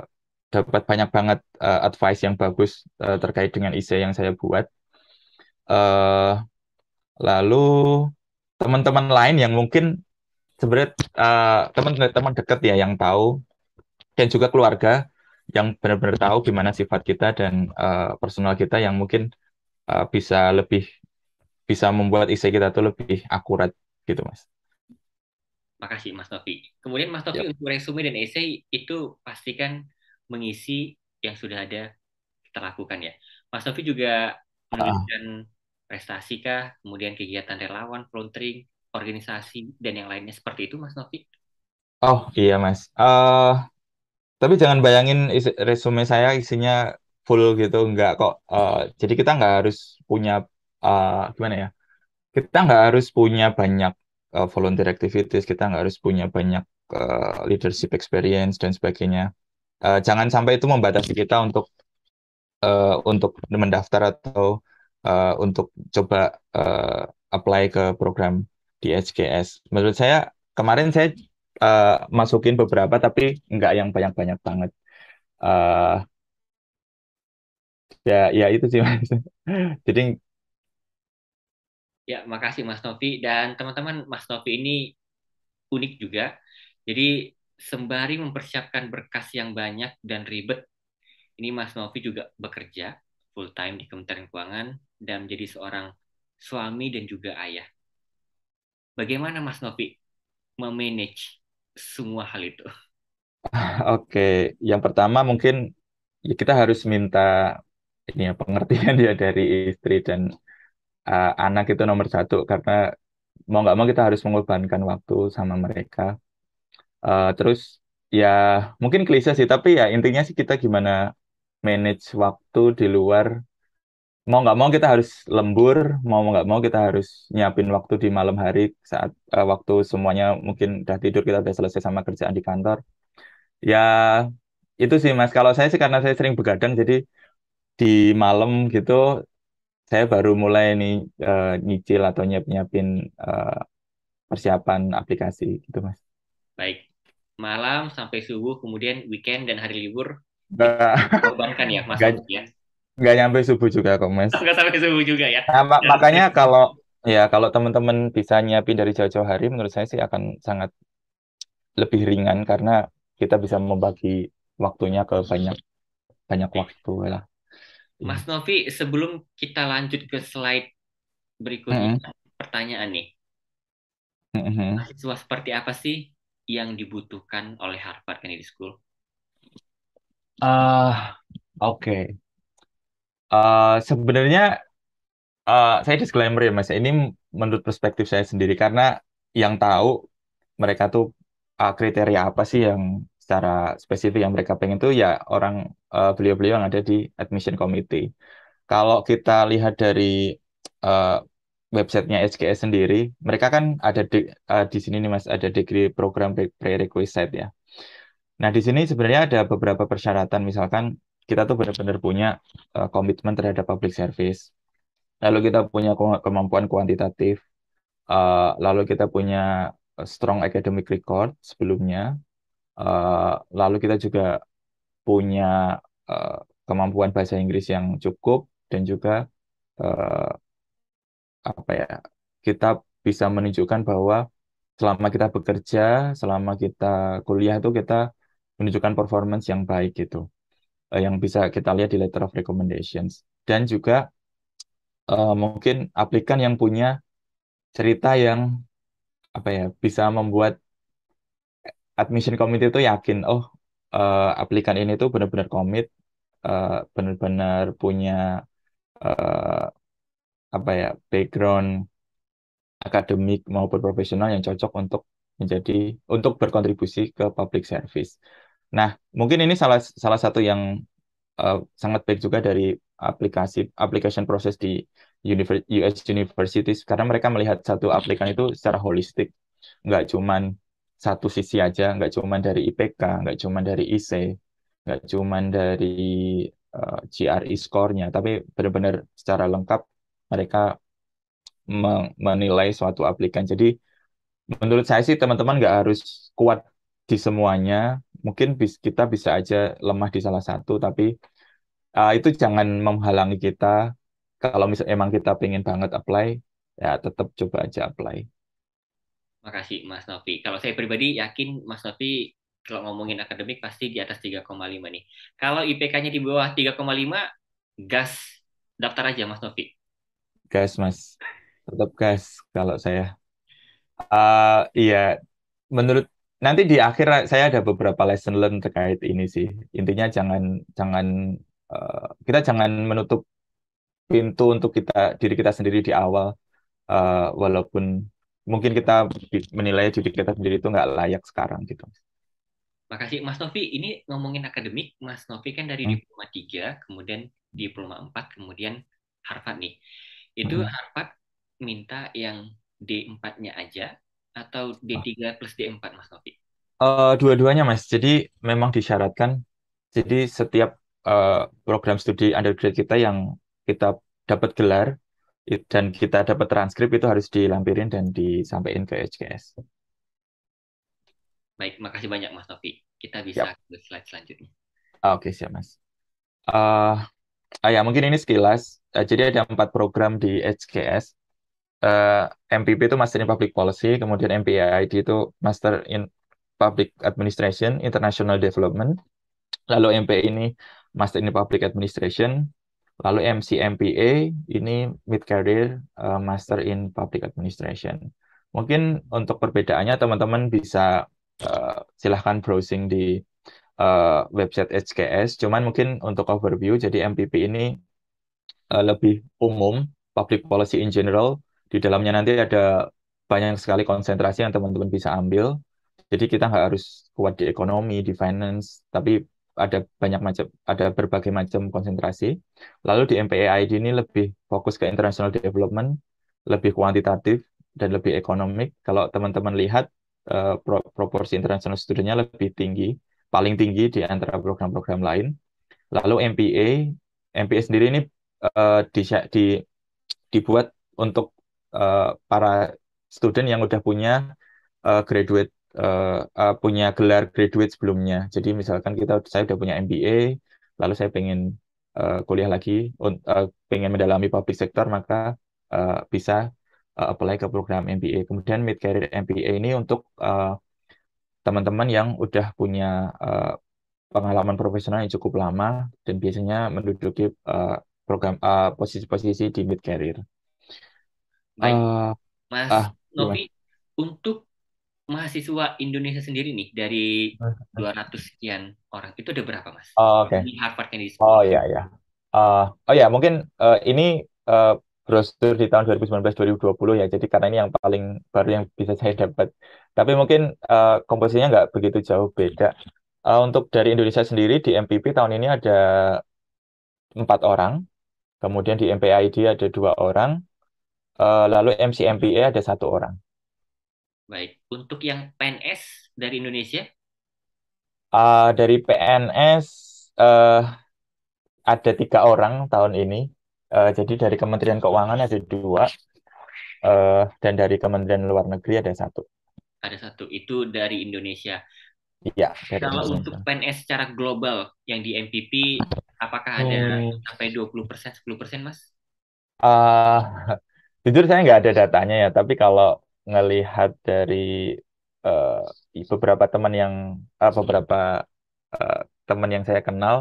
dapat banyak banget uh, advice yang bagus uh, terkait dengan isi yang saya buat uh, lalu teman-teman lain yang mungkin sebenarnya uh, eh, teman-teman dekat ya yang tahu dan juga keluarga yang benar-benar tahu gimana sifat kita dan uh, personal kita yang mungkin uh, bisa lebih bisa membuat isi kita tuh lebih akurat gitu mas. Makasih Mas Novi. Kemudian Mas Novi yep. Ya. untuk resume dan esai itu pastikan mengisi yang sudah ada kita lakukan ya. Mas Novi juga ah. menunjukkan uh. prestasi kah, kemudian kegiatan relawan, volunteering, organisasi dan yang lainnya seperti itu, Mas Novi? Oh iya, Mas. Uh, tapi jangan bayangin resume saya isinya full gitu, enggak kok. Uh, jadi kita nggak harus punya uh, gimana ya? Kita nggak harus punya banyak uh, volunteer activities, kita nggak harus punya banyak uh, leadership experience dan sebagainya. Uh, jangan sampai itu membatasi kita untuk uh, untuk mendaftar atau uh, untuk coba uh, apply ke program di SGS. Menurut saya kemarin saya uh, masukin beberapa tapi nggak yang banyak-banyak banget. Uh, ya ya itu sih mas. Jadi ya makasih Mas Novi dan teman-teman Mas Novi ini unik juga. Jadi sembari mempersiapkan berkas yang banyak dan ribet, ini Mas Novi juga bekerja full time di Kementerian Keuangan dan menjadi seorang suami dan juga ayah. Bagaimana Mas Novi memanage semua hal itu? Oke, yang pertama mungkin ya kita harus minta ini ya pengertian dia ya dari istri dan uh, anak itu nomor satu karena mau nggak mau kita harus mengorbankan waktu sama mereka. Uh, terus ya mungkin klise sih tapi ya intinya sih kita gimana manage waktu di luar mau nggak mau kita harus lembur, mau nggak mau kita harus nyiapin waktu di malam hari saat uh, waktu semuanya mungkin udah tidur kita udah selesai sama kerjaan di kantor. Ya itu sih mas, kalau saya sih karena saya sering begadang jadi di malam gitu saya baru mulai nih uh, nyicil atau nyiap nyiapin uh, eh, persiapan aplikasi gitu mas. Baik, malam sampai subuh kemudian weekend dan hari libur. Nah. Korbankan ya mas. Gaj ya nggak nyampe subuh juga kok mas nggak sampai subuh juga ya nah, mak ya, makanya kalau ya kalau teman-teman bisa nyiapin dari jauh-jauh hari menurut saya sih akan sangat lebih ringan karena kita bisa membagi waktunya ke banyak banyak waktu lah mas Novi sebelum kita lanjut ke slide berikutnya mm -hmm. pertanyaan nih mm -hmm. seperti apa sih yang dibutuhkan oleh Harvard Kennedy School uh, oke okay Eh, sebenarnya uh, saya disclaimer ya mas, ini menurut perspektif saya sendiri karena yang tahu mereka tuh uh, kriteria apa sih yang secara spesifik yang mereka pengen tuh ya orang beliau beliau-beliau yang ada di admission committee. Kalau kita lihat dari uh, websitenya SKS sendiri, mereka kan ada di, uh, di sini nih mas, ada degree program prerequisite ya. Nah di sini sebenarnya ada beberapa persyaratan, misalkan kita tuh benar-benar punya uh, komitmen terhadap public service. Lalu kita punya kemampuan kuantitatif. Uh, lalu kita punya eh, strong academic record sebelumnya. Uh, lalu kita juga punya uh, kemampuan bahasa Inggris yang cukup dan juga uh, apa ya kita bisa menunjukkan bahwa selama kita bekerja, selama kita kuliah itu kita menunjukkan performance yang baik gitu uh, yang bisa kita lihat di letter of recommendations dan juga uh, mungkin aplikan yang punya cerita yang apa ya bisa membuat admission committee itu yakin oh uh, aplikan ini tuh benar-benar komit uh, benar-benar punya uh, apa ya background akademik maupun profesional yang cocok untuk menjadi untuk berkontribusi ke public service. Nah, mungkin ini salah salah satu yang uh, sangat baik juga dari aplikasi application proses di US universities karena mereka melihat satu aplikan itu secara holistik, nggak cuman satu sisi aja, nggak cuman dari IPK, nggak cuman dari IC, nggak cuman dari uh, eh, GRE skornya, tapi benar-benar secara lengkap mereka menilai suatu aplikan. Jadi menurut saya sih teman-teman nggak harus kuat di semuanya, mungkin bis, kita bisa aja lemah di salah satu tapi uh, itu jangan menghalangi kita kalau misal emang kita pengen banget apply ya tetap coba aja apply Makasih Mas Novi. Kalau saya pribadi yakin Mas Novi kalau ngomongin akademik pasti di atas 3,5 nih. Kalau IPK-nya di bawah 3,5 gas daftar aja Mas Novi. Gas Mas. Tetap gas kalau saya. Uh, iya, menurut nanti di akhir saya ada beberapa lesson learn terkait ini sih. Intinya jangan jangan uh, kita jangan menutup pintu untuk kita diri kita sendiri di awal uh, walaupun mungkin kita menilai diri kita sendiri itu nggak layak sekarang gitu. Makasih Mas Novi. Ini ngomongin akademik, Mas Novi kan dari hmm. diploma 3, kemudian diploma 4, kemudian Harvard nih. Itu hmm. Harvard minta yang D4-nya aja atau D3 ah. plus D4 Mas Taufik? Uh, dua-duanya Mas. Jadi memang disyaratkan. Jadi setiap uh, program studi undergraduate kita yang kita dapat gelar dan kita dapat transkrip itu harus dilampirin dan disampaikan ke HKS. Baik, makasih banyak Mas Taufik. Kita bisa yep. ke slide selanjutnya. Ah, oke, okay, siap Mas. Uh, ah ya, mungkin ini sekilas. Uh, jadi ada empat program di HKS uh, eh, MPP itu Master in Public Policy, kemudian MPAID itu Master in Public Administration, International Development, lalu MP ini Master in Public Administration, lalu MCMPA ini Mid Career uh, Master in Public Administration. Mungkin untuk perbedaannya teman-teman bisa uh, silahkan browsing di uh, website HKS. Cuman mungkin untuk overview, jadi MPP ini uh, lebih umum, public policy in general, di dalamnya nanti ada banyak sekali konsentrasi yang teman-teman bisa ambil. Jadi kita nggak harus kuat di ekonomi, di finance, tapi ada banyak macam, ada berbagai macam konsentrasi. Lalu di MPAID ini lebih fokus ke international development, lebih kuantitatif dan lebih ekonomik. Kalau teman-teman lihat uh, pro proporsi international studentnya lebih tinggi, paling tinggi di antara program-program lain. Lalu MPA, MPA sendiri ini uh, di, di dibuat untuk Eh, para student yang udah punya uh, graduate uh, uh, punya gelar graduate sebelumnya. Jadi misalkan kita saya udah punya MBA, lalu saya pengen uh, kuliah lagi, uh, pengen mendalami public sector, maka uh, bisa uh, apply ke program MBA. Kemudian mid career MBA ini untuk teman teman-teman yang udah punya uh, pengalaman profesional yang cukup lama dan biasanya menduduki uh, program uh, posisi-posisi di mid career. Baik, eh, Mas ah, Novi, untuk mahasiswa Indonesia sendiri nih dari 200 sekian orang itu ada berapa mas? Oh, Oke. Okay. Ini Harvard Kennedy Oh iya iya. Uh, oh ya mungkin uh, ini uh, brosur di tahun 2019-2020 ya. Jadi karena ini yang paling baru yang bisa saya dapat. Tapi mungkin uh, komposisinya nggak begitu jauh beda. Uh, untuk dari Indonesia sendiri di MPP tahun ini ada empat orang. Kemudian di MPID ada dua orang. Eh, lalu MCMPA ada satu orang. Baik, untuk yang PNS dari Indonesia? Uh, dari PNS uh, eh, ada tiga orang tahun ini. Uh, jadi dari Kementerian Keuangan ada dua, uh, dan dari Kementerian Luar Negeri ada satu. Ada satu, itu dari Indonesia. Iya. Dari Kalau Indonesia. untuk PNS secara global yang di MPP, apakah ada hmm. sampai 20 persen, 10 persen, Mas? Uh, jujur saya nggak ada datanya ya tapi kalau ngelihat dari uh, beberapa teman yang uh, beberapa uh, teman yang saya kenal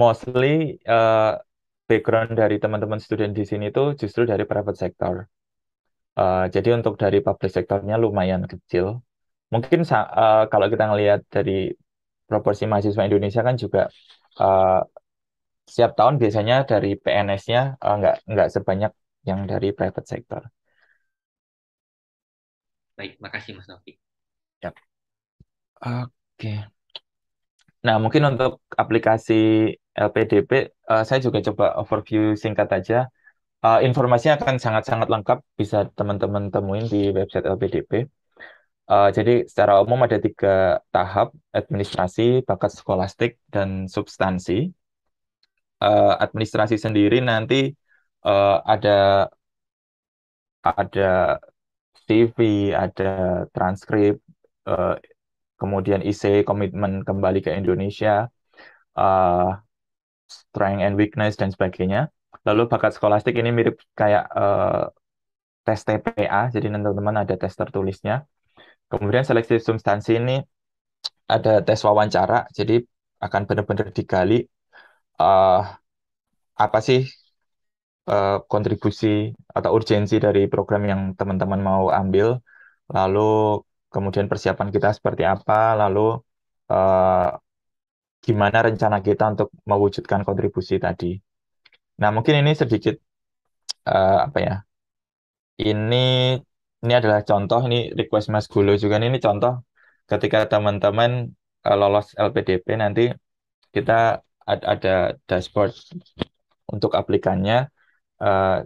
mostly uh, background dari teman-teman student di sini itu justru dari private sector uh, jadi untuk dari public sektornya lumayan kecil mungkin uh, kalau kita ngelihat dari proporsi mahasiswa Indonesia kan juga uh, setiap tahun biasanya dari PNS-nya uh, nggak nggak sebanyak yang dari private sector. Baik, makasih Mas Novi. Yep. Oke. Okay. Nah, mungkin untuk aplikasi LPDP, uh, eh, saya juga coba overview singkat aja. Uh, eh, informasinya akan sangat-sangat lengkap, bisa teman-teman temuin di website LPDP. Uh, eh, jadi secara umum ada tiga tahap, administrasi, bakat skolastik, dan substansi. Uh, administrasi sendiri nanti uh, ada ada CV, ada transkrip, uh, kemudian IC komitmen kembali ke Indonesia, uh, strength and weakness dan sebagainya. Lalu bakat skolastik ini mirip kayak tes TPA, jadi teman-teman ada tes tertulisnya. Kemudian seleksi substansi ini ada tes wawancara, jadi akan benar-benar digali uh, apa sih Eh, kontribusi atau urgensi dari program yang teman-teman mau ambil, lalu kemudian persiapan kita seperti apa, lalu uh, gimana rencana kita untuk mewujudkan kontribusi tadi. Nah, mungkin ini sedikit uh, apa ya? Ini ini adalah contoh ini request Mas Gulo juga ini contoh ketika teman-teman uh, lolos LPDP nanti kita ada dashboard untuk aplikannya uh,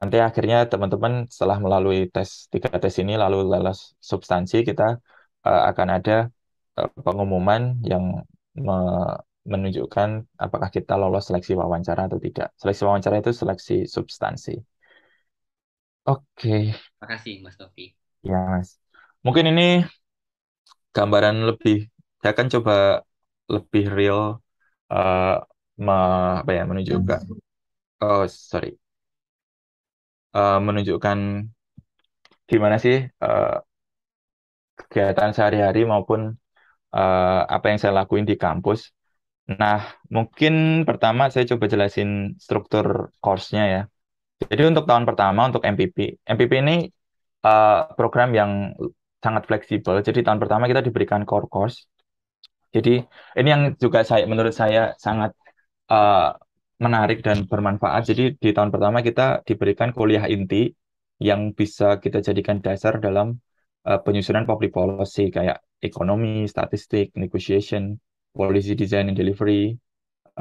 nanti akhirnya teman-teman setelah melalui tes tiga tes ini lalu lolos substansi kita uh, akan ada uh, pengumuman yang me menunjukkan apakah kita lolos seleksi wawancara atau tidak. Seleksi wawancara itu seleksi substansi. Oke. Okay. Makasih Mas Novi. Ya Mas. Mungkin ini gambaran lebih. Saya akan coba lebih real uh, me, apa ya menunjukkan oh sorry, uh, menunjukkan gimana sih uh, kegiatan sehari-hari maupun uh, apa yang saya lakuin di kampus. Nah, mungkin pertama saya coba jelasin struktur course-nya ya. Jadi untuk tahun pertama untuk MPP, MPP ini uh, program yang sangat fleksibel. Jadi tahun pertama kita diberikan core course. Jadi ini yang juga saya menurut saya sangat uh, menarik dan bermanfaat. Jadi di tahun pertama kita diberikan kuliah inti yang bisa kita jadikan dasar dalam uh, penyusunan public policy kayak ekonomi, statistik, negotiation, policy design and delivery,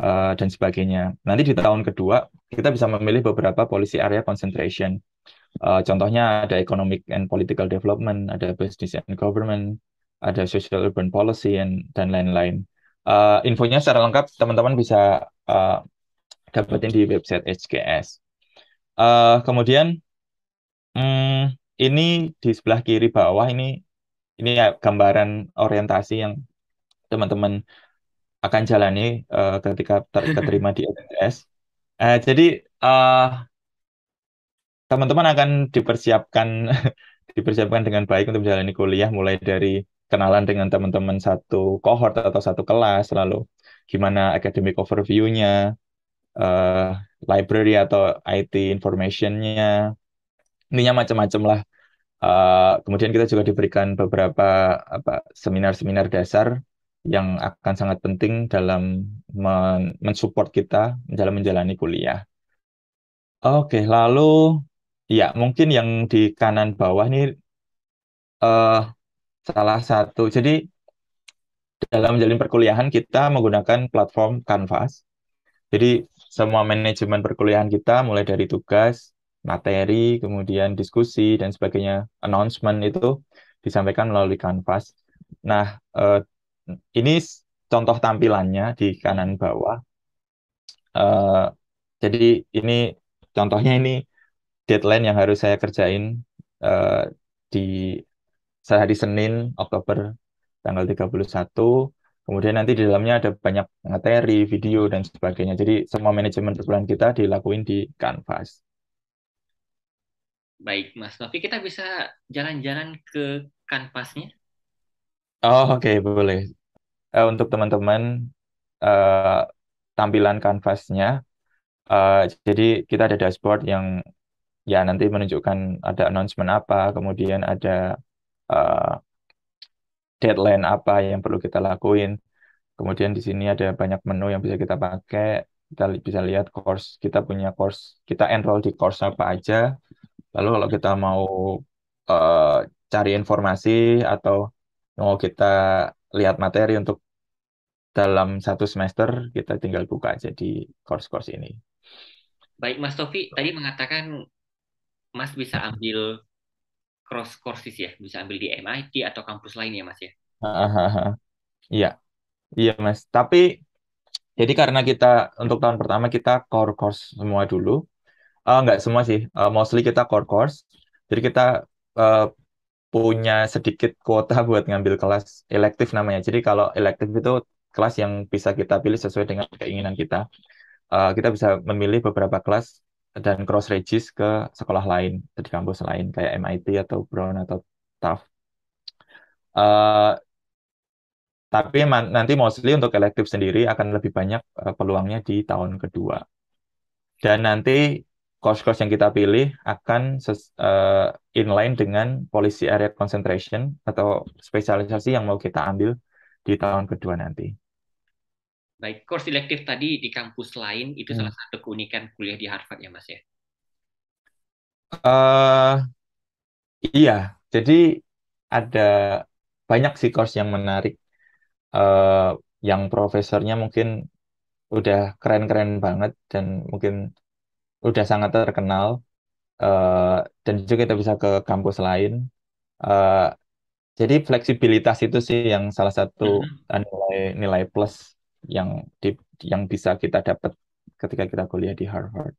uh, dan sebagainya. Nanti di tahun kedua kita bisa memilih beberapa policy area concentration. Uh, contohnya ada economic and political development, ada business and government, ada social urban policy and dan lain-lain. Uh, infonya secara lengkap teman-teman bisa uh, dapetin di website HGS. Uh, eh, kemudian hmm, ini di sebelah kiri bawah ini ini ya gambaran orientasi yang teman-teman akan jalani uh, ketika terima di HGS. Uh, eh, jadi teman teman-teman akan dipersiapkan dipersiapkan dengan baik untuk menjalani kuliah mulai dari kenalan dengan teman-teman satu cohort atau satu kelas lalu gimana academic overview-nya uh, library atau IT informationnya intinya macam-macam lah uh, kemudian kita juga diberikan beberapa apa seminar-seminar dasar yang akan sangat penting dalam men mensupport kita dalam menjalani kuliah oke lalu ya mungkin yang di kanan bawah ini uh, eh, salah satu jadi dalam menjalin perkuliahan kita menggunakan platform Canvas jadi semua manajemen perkuliahan kita mulai dari tugas, materi, kemudian diskusi dan sebagainya, announcement itu disampaikan melalui kanvas. Nah, uh, ini contoh tampilannya di kanan bawah. Uh, jadi ini contohnya ini deadline yang harus saya kerjain uh, di sehari Senin Oktober tanggal 31 Kemudian nanti di dalamnya ada banyak materi, video, dan sebagainya. Jadi semua manajemen perkuliahan kita dilakuin di Canvas. Baik, Mas Novi, kita bisa jalan-jalan ke kanvasnya? Oh, oke, okay, boleh. Uh, untuk teman-teman, uh, tampilan kanvasnya, uh, eh, jadi kita ada dashboard yang ya nanti menunjukkan ada announcement apa, kemudian ada uh, deadline apa yang perlu kita lakuin. Kemudian di sini ada banyak menu yang bisa kita pakai. Kita bisa lihat course, kita punya course, kita enroll di course apa aja. Lalu kalau kita mau uh, cari informasi atau mau kita lihat materi untuk dalam satu semester kita tinggal buka aja di course-course ini. Baik Mas Tofi, gitu. tadi mengatakan Mas bisa ambil cross courses ya bisa ambil di MIT atau kampus lain ya mas ya ah, ah, ah. iya iya mas tapi jadi karena kita untuk tahun pertama kita core course semua dulu uh, nggak semua sih uh, mostly kita core course jadi kita uh, punya sedikit kuota buat ngambil kelas elektif namanya jadi kalau elektif itu kelas yang bisa kita pilih sesuai dengan keinginan kita uh, kita bisa memilih beberapa kelas dan cross regis ke sekolah lain di kampus lain kayak MIT atau Brown atau Tufts. Uh, eh, tapi nanti mostly untuk elektif sendiri akan lebih banyak uh, peluangnya di tahun kedua. Dan nanti course-course yang kita pilih akan uh, inline dengan policy area concentration atau spesialisasi yang mau kita ambil di tahun kedua nanti. Baik, course elektif tadi di kampus lain itu hmm. salah satu keunikan kuliah di Harvard ya Mas ya? Uh, iya, jadi ada banyak sih course yang menarik. Uh, yang profesornya mungkin udah keren-keren banget dan mungkin udah sangat terkenal. Uh, dan juga kita bisa ke kampus lain. Uh, jadi fleksibilitas itu sih yang salah satu hmm. nilai nilai plus yang di, yang bisa kita dapat ketika kita kuliah di Harvard.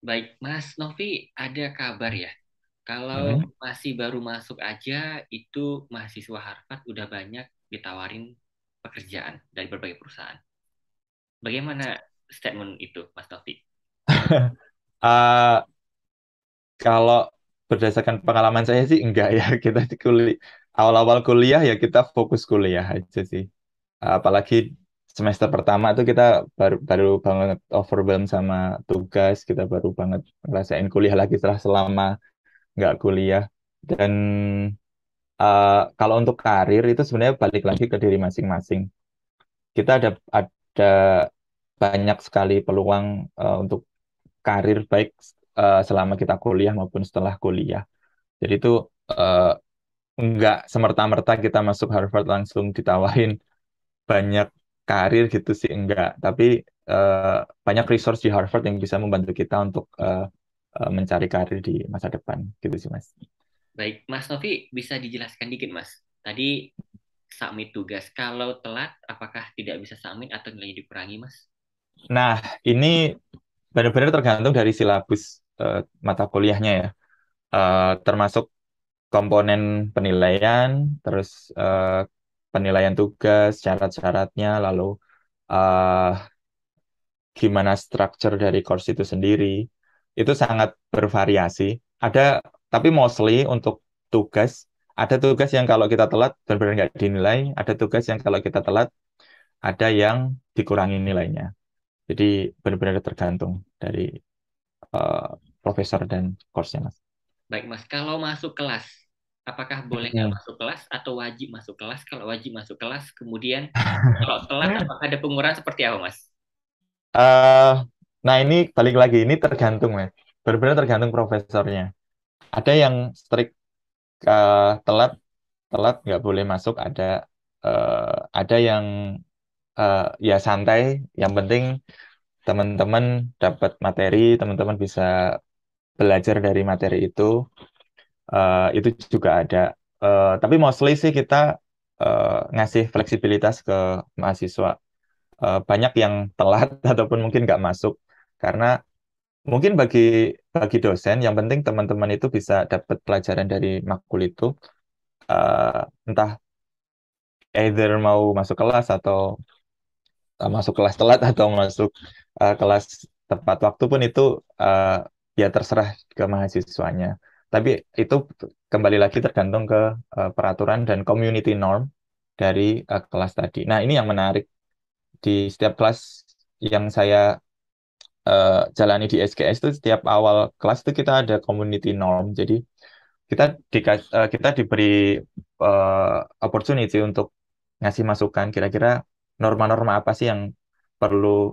Baik, Mas Novi, ada kabar ya? Kalau hmm. masih baru masuk aja, itu mahasiswa Harvard udah banyak ditawarin pekerjaan dari berbagai perusahaan. Bagaimana statement itu, Mas Novi? uh, kalau berdasarkan pengalaman saya sih enggak ya kita di kuliah awal-awal kuliah ya kita fokus kuliah aja sih apalagi semester pertama tuh kita baru baru banget overwhelmed sama tugas kita baru banget ngerasain kuliah lagi setelah selama nggak kuliah dan uh, kalau untuk karir itu sebenarnya balik lagi ke diri masing-masing kita ada ada banyak sekali peluang uh, untuk karir baik uh, selama kita kuliah maupun setelah kuliah jadi itu uh, nggak semerta-merta kita masuk Harvard langsung ditawarin banyak karir gitu sih enggak, tapi uh, banyak resource di Harvard yang bisa membantu kita untuk uh, uh, mencari karir di masa depan gitu sih Mas. Baik, Mas Novi bisa dijelaskan dikit Mas. Tadi submit tugas, kalau telat apakah tidak bisa submit atau nilainya dikurangi Mas? Nah, ini benar-benar tergantung dari silabus uh, mata kuliahnya ya. Uh, termasuk komponen penilaian, terus uh, penilaian tugas, syarat-syaratnya, lalu uh, gimana structure dari course itu sendiri. Itu sangat bervariasi. Ada tapi mostly untuk tugas, ada tugas yang kalau kita telat benar-benar nggak dinilai, ada tugas yang kalau kita telat ada yang dikurangi nilainya. Jadi benar-benar tergantung dari uh, profesor dan course-nya, Mas. Baik, Mas. Kalau masuk kelas, apakah boleh iya. nggak masuk kelas atau wajib masuk kelas? Kalau wajib masuk kelas, kemudian kalau telat apakah ada pengurangan seperti apa, Mas? Uh, nah ini balik lagi ini tergantung ya, benar-benar tergantung profesornya. Ada yang strict uh, telat telat nggak boleh masuk, ada uh, ada yang uh, ya santai, yang penting teman-teman dapat materi, teman-teman bisa belajar dari materi itu Eh, itu juga ada. Uh, tapi mostly sih kita uh, ngasih fleksibilitas ke mahasiswa. Uh, banyak yang telat ataupun mungkin nggak masuk karena mungkin bagi bagi dosen yang penting teman-teman itu bisa dapat pelajaran dari makul itu uh, entah either mau masuk kelas atau uh, masuk kelas telat atau masuk uh, kelas tepat waktu pun itu uh, ya terserah ke mahasiswanya. Tapi itu kembali lagi tergantung ke uh, peraturan dan community norm dari uh, kelas tadi. Nah, ini yang menarik di setiap kelas yang saya uh, jalani di SKS itu setiap awal kelas itu kita ada community norm. Jadi kita di, uh, kita diberi uh, opportunity untuk ngasih masukan kira-kira norma-norma apa sih yang perlu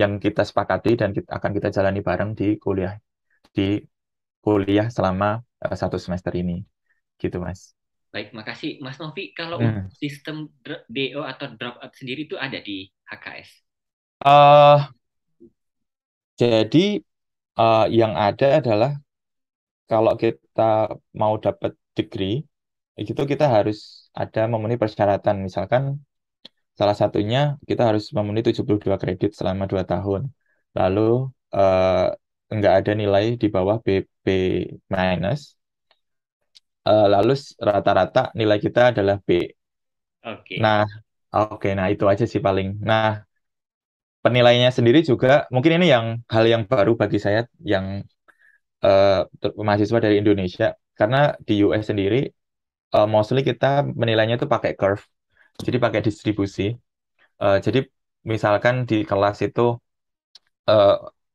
yang kita sepakati dan kita, akan kita jalani bareng di kuliah di kuliah selama uh, satu semester ini gitu mas baik makasih mas Novi kalau hmm. sistem DO atau drop out sendiri itu ada di HKS uh, eh, jadi uh, yang ada adalah kalau kita mau dapat degree itu kita harus ada memenuhi persyaratan misalkan salah satunya kita harus memenuhi 72 kredit selama 2 tahun lalu uh, nggak ada nilai di bawah BB minus. Uh, lalu rata-rata nilai kita adalah B. Oke. Okay. Nah, oke. Okay, nah itu aja sih paling. Nah, penilainya sendiri juga mungkin ini yang hal yang baru bagi saya yang uh, mahasiswa dari Indonesia karena di US sendiri uh, mostly kita menilainya itu pakai curve. Jadi pakai distribusi. Uh, jadi misalkan di kelas itu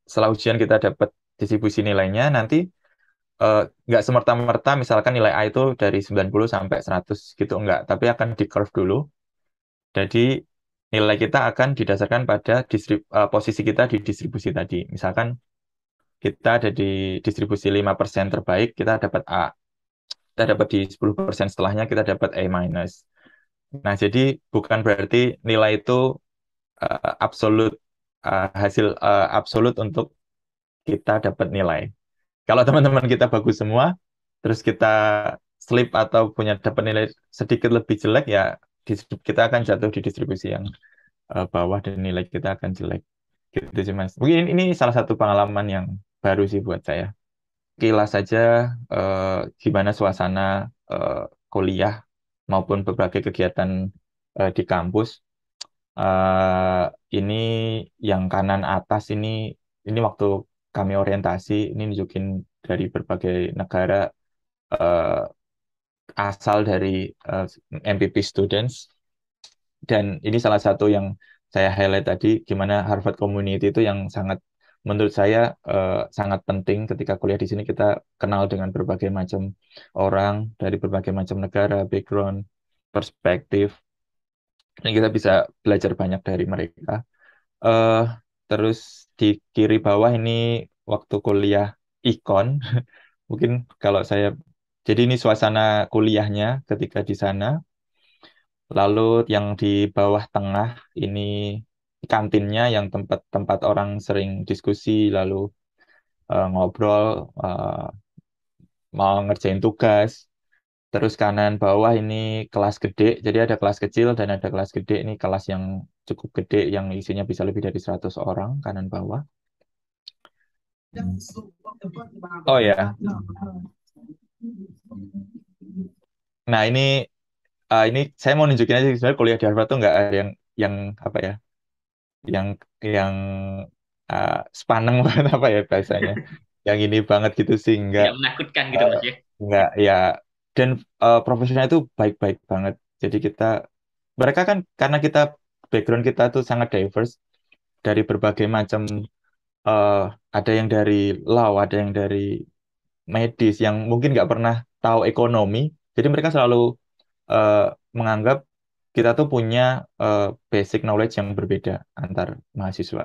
setelah ujian kita dapat distribusi nilainya nanti eh, nggak uh, semerta-merta misalkan nilai A itu dari 90 sampai 100 gitu enggak tapi akan di curve dulu jadi nilai kita akan didasarkan pada distrib, uh, posisi kita di distribusi tadi misalkan kita ada di distribusi 5% terbaik kita dapat A kita dapat di 10% setelahnya kita dapat A minus nah jadi bukan berarti nilai itu uh, absolut uh, hasil uh, absolut untuk kita dapat nilai. Kalau teman-teman kita bagus semua, terus kita slip atau punya dapat nilai sedikit lebih jelek ya kita akan jatuh di distribusi yang uh, bawah dan nilai kita akan jelek. Gitu sih Mas. Mungkin ini salah satu pengalaman yang baru sih buat saya. Kilas saja uh, gimana suasana uh, kuliah maupun berbagai kegiatan uh, di kampus uh, ini yang kanan atas ini ini waktu kami orientasi ini nunjukin dari berbagai negara uh, asal dari uh, eh, MPP students dan ini salah satu yang saya highlight tadi gimana Harvard Community itu yang sangat menurut saya uh, sangat penting ketika kuliah di sini kita kenal dengan berbagai macam orang dari berbagai macam negara, background, perspektif dan kita bisa belajar banyak dari mereka uh, terus di kiri bawah ini waktu kuliah ikon mungkin kalau saya jadi ini suasana kuliahnya ketika di sana lalu yang di bawah tengah ini kantinnya yang tempat-tempat orang sering diskusi lalu uh, ngobrol uh, mau ngerjain tugas terus kanan bawah ini kelas gede jadi ada kelas kecil dan ada kelas gede ini kelas yang cukup gede yang isinya bisa lebih dari 100 orang kanan bawah oh ya nah ini uh, ini saya mau nunjukin aja sebenarnya kuliah di Harvard tuh nggak ada yang yang apa ya yang yang uh, sepaneng banget apa ya biasanya yang ini banget gitu sih nggak. yang menakutkan gitu uh, mas ya Nggak, ya dan uh, eh, profesional itu baik-baik banget. Jadi kita mereka kan karena kita background kita tuh sangat diverse dari berbagai macam uh, ada yang dari law, ada yang dari medis yang mungkin nggak pernah tahu ekonomi. Jadi mereka selalu uh, menganggap kita tuh punya uh, basic knowledge yang berbeda antar mahasiswa.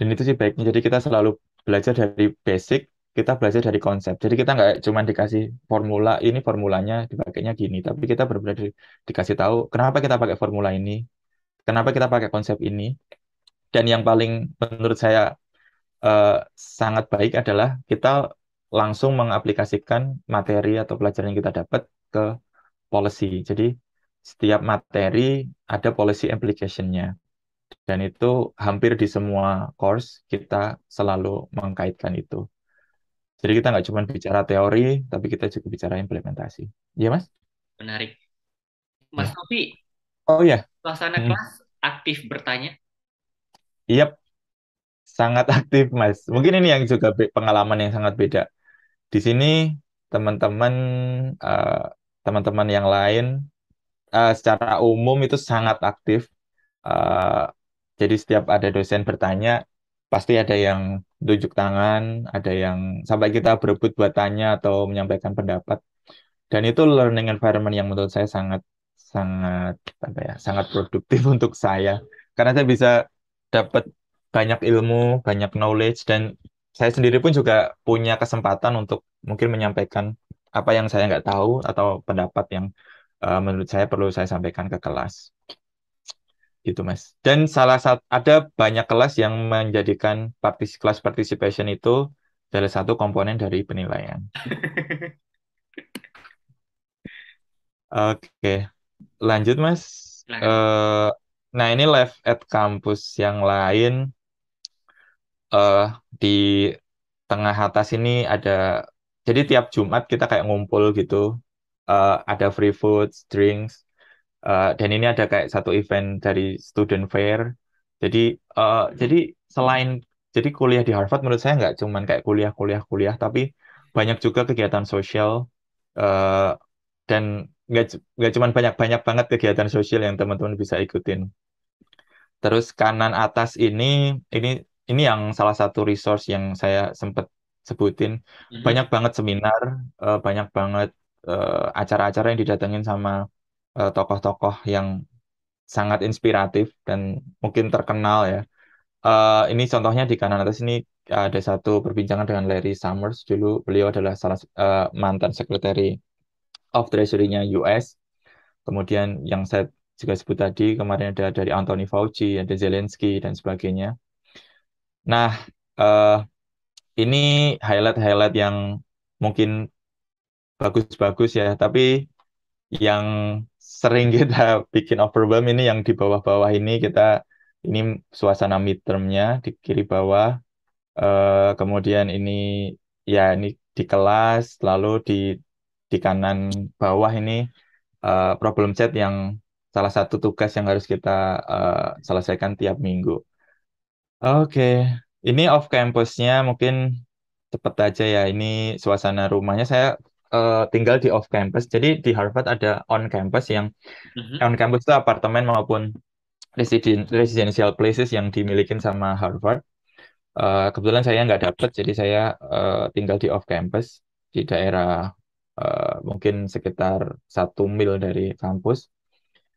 Dan itu sih baiknya. Jadi kita selalu belajar dari basic kita belajar dari konsep. Jadi kita nggak cuma dikasih formula ini formulanya dipakainya gini, tapi kita benar-benar di, dikasih tahu kenapa kita pakai formula ini, kenapa kita pakai konsep ini. Dan yang paling menurut saya uh, sangat baik adalah kita langsung mengaplikasikan materi atau pelajaran yang kita dapat ke policy. Jadi setiap materi ada policy implication-nya. Dan itu hampir di semua course kita selalu mengkaitkan itu jadi kita nggak cuma bicara teori, tapi kita juga bicara implementasi. Iya, Mas? Menarik. Ya. Mas Novi, oh iya. suasana hmm. kelas aktif bertanya? Yap, sangat aktif, Mas. Mungkin ini yang juga pengalaman yang sangat beda. Di sini teman-teman teman eh, teman-teman yang lain uh, secara umum itu sangat aktif. Uh, jadi setiap ada dosen bertanya, pasti ada yang tunjuk tangan, ada yang sampai kita berebut buat tanya atau menyampaikan pendapat. Dan itu learning environment yang menurut saya sangat sangat apa ya, sangat produktif untuk saya karena saya bisa dapat banyak ilmu, banyak knowledge dan saya sendiri pun juga punya kesempatan untuk mungkin menyampaikan apa yang saya nggak tahu atau pendapat yang uh, menurut saya perlu saya sampaikan ke kelas gitu mas. Dan salah satu ada banyak kelas yang menjadikan partis kelas participation itu salah satu komponen dari penilaian. Oke, okay. lanjut mas. Lanjut. Uh, eh, nah ini live at kampus yang lain uh, di tengah atas ini ada. Jadi tiap Jumat kita kayak ngumpul gitu. Uh, ada free food, drinks, Eh, dan ini ada kayak satu event dari student fair jadi uh, jadi selain jadi kuliah di Harvard menurut saya nggak cuman kayak kuliah kuliah kuliah tapi banyak juga kegiatan sosial uh, dan nggak nggak cuman banyak banyak banget kegiatan sosial yang teman-teman bisa ikutin terus kanan atas ini ini ini yang salah satu resource yang saya sempat sebutin hmm. banyak banget seminar banyak banget acara-acara acara -acara yang didatengin sama Eh, tokoh-tokoh yang sangat inspiratif dan mungkin terkenal ya. Uh, ini contohnya di kanan atas ini ada satu perbincangan dengan Larry Summers dulu. Beliau adalah salah uh, mantan sekretari of Treasury-nya US. Kemudian yang saya juga sebut tadi kemarin ada dari Anthony Fauci, ada Zelensky dan sebagainya. Nah, uh, ini highlight-highlight yang mungkin bagus-bagus ya, tapi yang sering kita bikin overwhelm ini yang di bawah-bawah ini kita ini suasana midtermnya di kiri bawah uh, kemudian ini ya ini di kelas lalu di di kanan bawah ini uh, problem set yang salah satu tugas yang harus kita uh, selesaikan tiap minggu oke okay. ini off campusnya mungkin cepet aja ya ini suasana rumahnya saya uh, tinggal di off campus. Jadi di Harvard ada on campus yang mm-hmm. on campus itu apartemen maupun residen residential places yang dimiliki sama Harvard. Uh, kebetulan saya nggak dapet, jadi saya uh, tinggal di off campus di daerah uh, mungkin sekitar satu mil dari kampus.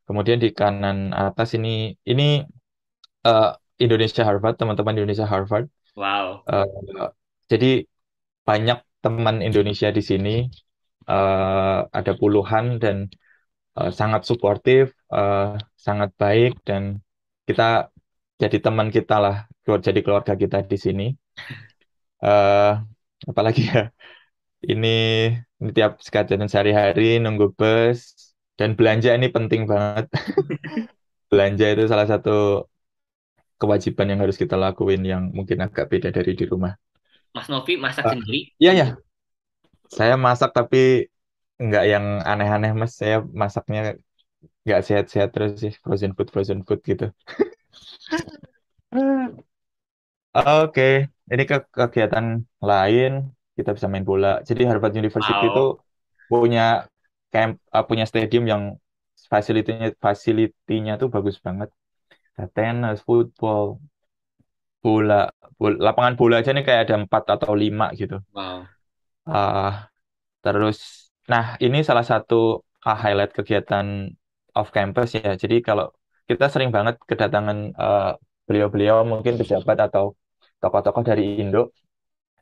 Kemudian di kanan atas ini ini uh, Indonesia Harvard, teman-teman Indonesia Harvard. Wow. Uh, jadi banyak teman Indonesia di sini uh, ada puluhan dan uh, sangat suportif, uh, sangat baik dan kita jadi teman kita lah, jadi keluarga kita di sini. Uh, apalagi ya ini, ini tiap sekalian sehari-hari nunggu bus dan belanja ini penting banget. belanja itu salah satu kewajiban yang harus kita lakuin yang mungkin agak beda dari di rumah. Mas Novi masak sendiri? Iya ya, saya masak tapi nggak yang aneh-aneh mas. Saya masaknya nggak sehat-sehat terus sih. Frozen food, frozen food gitu. Oke, ini ke kegiatan lain kita bisa main bola. Jadi Harvard University itu punya camp, uh, punya stadium yang fasilitinya fasilitinya tuh bagus banget. Ada tenis, football, bola, bola lapangan bola aja nih kayak ada empat atau lima gitu. Wow. Uh, terus, nah ini salah satu uh, highlight kegiatan off campus ya. Jadi kalau kita sering banget kedatangan beliau eh, beliau-beliau mungkin pejabat atau tokoh-tokoh dari Indo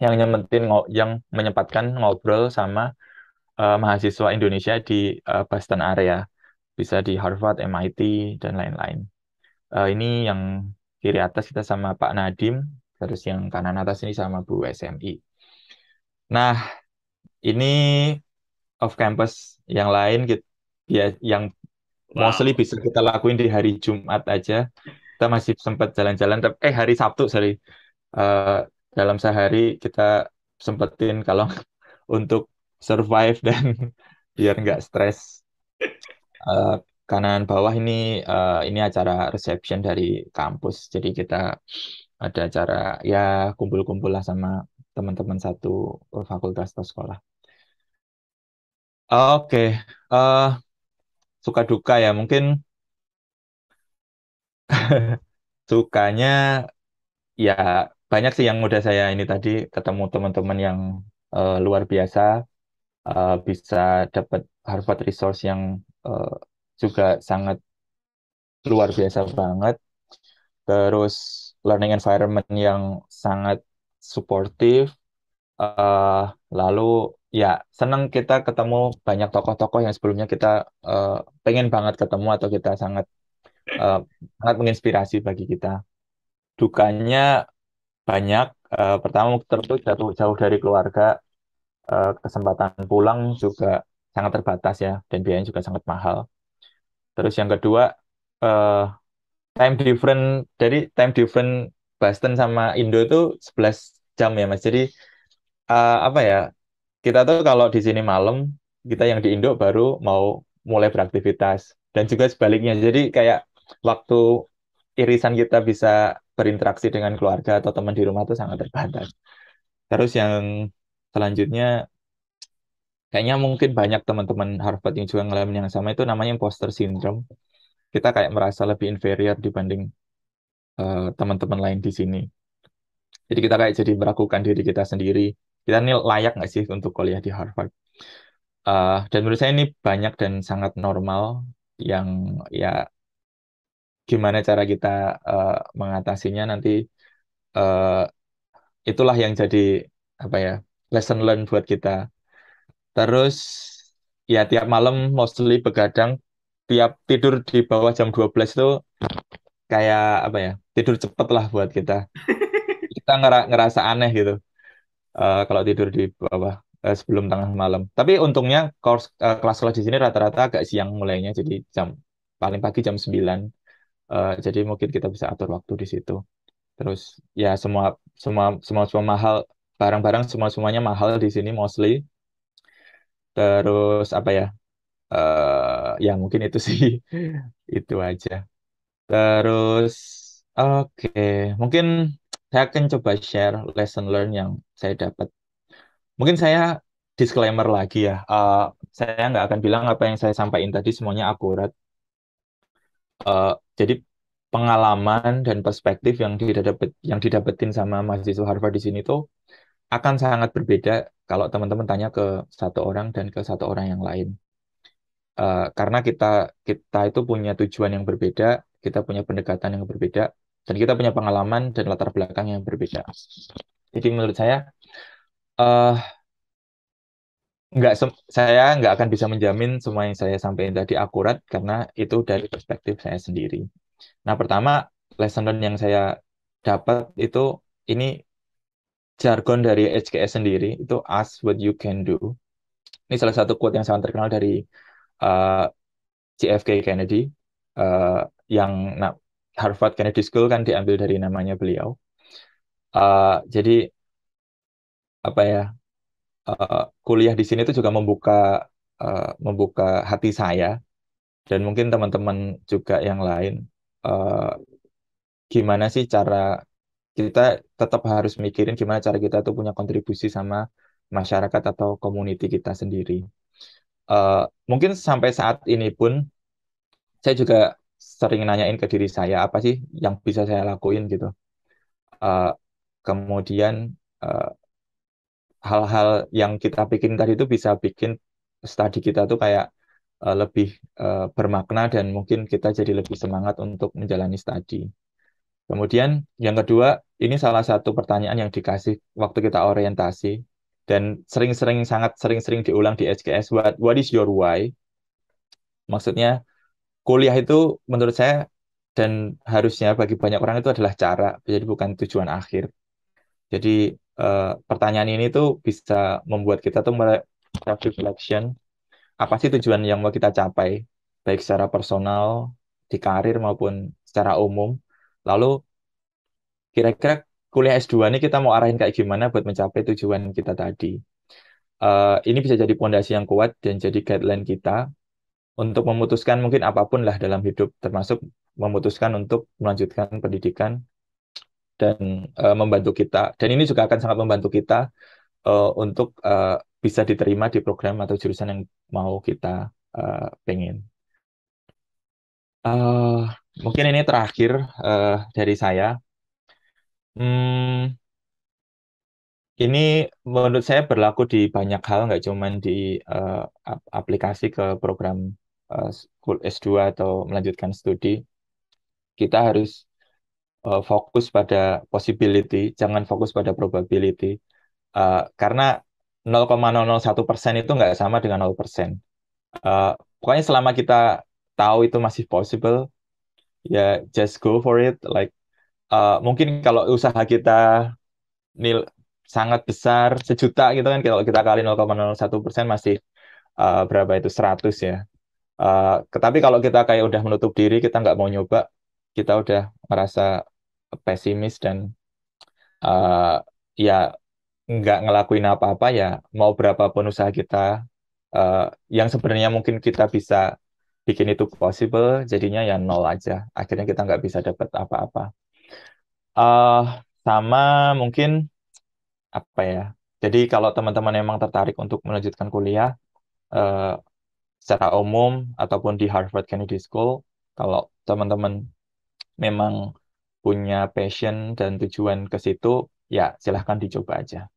yang nyempetin yang menyempatkan ngobrol sama uh, mahasiswa Indonesia di uh, Boston area, bisa di Harvard, MIT dan lain-lain. Uh, ini yang kiri atas kita sama Pak Nadim, terus yang kanan atas ini sama Bu SMI. Nah, ini off campus yang lain ya, yang mostly bisa kita lakuin di hari Jumat aja. Kita masih sempat jalan-jalan, eh hari Sabtu sorry. Uh, dalam sehari kita sempetin kalau untuk survive dan biar nggak stres. Uh, kanan bawah ini uh, ini acara reception dari kampus, jadi kita ada acara ya kumpul-kumpul lah sama teman-teman satu eh, fakultas atau sekolah. Oke, uh, suka duka ya mungkin sukanya ya banyak sih yang udah saya ini tadi ketemu teman-teman yang uh, luar biasa uh, bisa dapat Harvard resource yang uh, juga sangat luar biasa banget terus learning environment yang sangat suportif, uh, lalu ya senang kita ketemu banyak tokoh-tokoh yang sebelumnya kita uh, pengen banget ketemu atau kita sangat uh, sangat menginspirasi bagi kita. Dukanya banyak. Uh, pertama tentu jatuh jauh dari keluarga, uh, kesempatan pulang juga sangat terbatas ya dan biayanya juga sangat mahal. Terus yang kedua uh, time different dari time different Boston sama Indo itu 11 jam ya Mas. Jadi uh, apa ya? Kita tuh kalau di sini malam, kita yang di Indo baru mau mulai beraktivitas dan juga sebaliknya. Jadi kayak waktu irisan kita bisa berinteraksi dengan keluarga atau teman di rumah itu sangat terbatas. Terus yang selanjutnya kayaknya mungkin banyak teman-teman Harvard yang juga ngalamin yang sama itu namanya imposter syndrome. Kita kayak merasa lebih inferior dibanding eh, teman-teman uh, lain di sini. Jadi kita kayak jadi meragukan diri kita sendiri. Kita ini layak nggak sih untuk kuliah di Harvard? Uh, dan menurut saya ini banyak dan sangat normal yang ya gimana cara kita uh, mengatasinya nanti uh, itulah yang jadi apa ya lesson learn buat kita terus ya tiap malam mostly begadang tiap tidur di bawah jam 12 itu kayak apa ya tidur cepet lah buat kita kita ngerasa aneh gitu uh, kalau tidur di bawah uh, sebelum tengah malam. Tapi untungnya course kelas-kelas eh, di sini rata-rata agak siang mulainya, jadi jam paling pagi jam 9. Uh, jadi mungkin kita bisa atur waktu di situ. Terus ya semua semua semua semua mahal barang-barang semua semuanya mahal di sini mostly. Terus apa ya? Uh, ya mungkin itu sih itu aja. Terus oke, okay. mungkin saya akan coba share lesson learn yang saya dapat. Mungkin saya disclaimer lagi ya, uh, saya nggak akan bilang apa yang saya sampaikan tadi semuanya akurat. Uh, jadi pengalaman dan perspektif yang didapat yang didapetin sama mahasiswa Harvard di sini tuh akan sangat berbeda kalau teman-teman tanya ke satu orang dan ke satu orang yang lain. Uh, karena kita kita itu punya tujuan yang berbeda, kita punya pendekatan yang berbeda, dan kita punya pengalaman dan latar belakang yang berbeda. Jadi menurut saya uh, nggak saya nggak akan bisa menjamin semua yang saya sampaikan tadi akurat karena itu dari perspektif saya sendiri. Nah pertama lesson learn yang saya dapat itu ini jargon dari HKS sendiri itu ask what you can do. Ini salah satu quote yang sangat terkenal dari uh, eh, JFK Kennedy uh, yang nah, Harvard Kennedy School kan diambil dari namanya beliau. Uh, jadi apa ya uh, kuliah di sini itu juga membuka uh, membuka hati saya dan mungkin teman-teman juga yang lain uh, gimana sih cara kita tetap harus mikirin gimana cara kita tuh punya kontribusi sama masyarakat atau community kita sendiri. Uh, mungkin sampai saat ini pun saya juga sering nanyain ke diri saya apa sih yang bisa saya lakuin gitu. Uh, kemudian hal eh, hal-hal yang kita bikin tadi itu bisa bikin studi kita tuh kayak uh, lebih uh, bermakna dan mungkin kita jadi lebih semangat untuk menjalani studi. Kemudian yang kedua, ini salah satu pertanyaan yang dikasih waktu kita orientasi dan sering-sering sangat sering-sering diulang di SKS what what is your why? Maksudnya kuliah itu menurut saya dan harusnya bagi banyak orang itu adalah cara, jadi bukan tujuan akhir. Jadi uh, pertanyaan ini tuh bisa membuat kita tuh self reflection apa sih tujuan yang mau kita capai baik secara personal di karir maupun secara umum. Lalu kira-kira kuliah S2 ini kita mau arahin kayak gimana buat mencapai tujuan kita tadi. Uh, ini bisa jadi pondasi yang kuat dan jadi guideline kita untuk memutuskan mungkin apapun lah dalam hidup termasuk memutuskan untuk melanjutkan pendidikan dan uh, membantu kita dan ini juga akan sangat membantu kita uh, untuk uh, bisa diterima di program atau jurusan yang mau kita uh, pengen uh, mungkin ini terakhir uh, dari saya hmm, ini menurut saya berlaku di banyak hal nggak cuma di uh, aplikasi ke program uh, eh, S2 atau melanjutkan studi, kita harus uh, fokus pada possibility, jangan fokus pada probability. Uh, karena 0,001 persen itu nggak sama dengan 0 persen. Uh, pokoknya selama kita tahu itu masih possible, ya just go for it. Like uh, mungkin kalau usaha kita nil sangat besar sejuta gitu kan kalau kita kali 0,01 persen masih uh, berapa itu 100 ya Uh, eh, tetapi kalau kita kayak udah menutup diri, kita nggak mau nyoba, kita udah merasa pesimis dan uh, ya nggak ngelakuin apa-apa ya mau berapa pun usaha kita uh, yang sebenarnya mungkin kita bisa bikin itu possible jadinya ya nol aja akhirnya kita nggak bisa dapat apa-apa uh, sama mungkin apa ya jadi kalau teman-teman emang tertarik untuk melanjutkan kuliah uh, secara umum ataupun di Harvard Kennedy School kalau teman-teman memang punya passion dan tujuan ke situ ya silahkan dicoba aja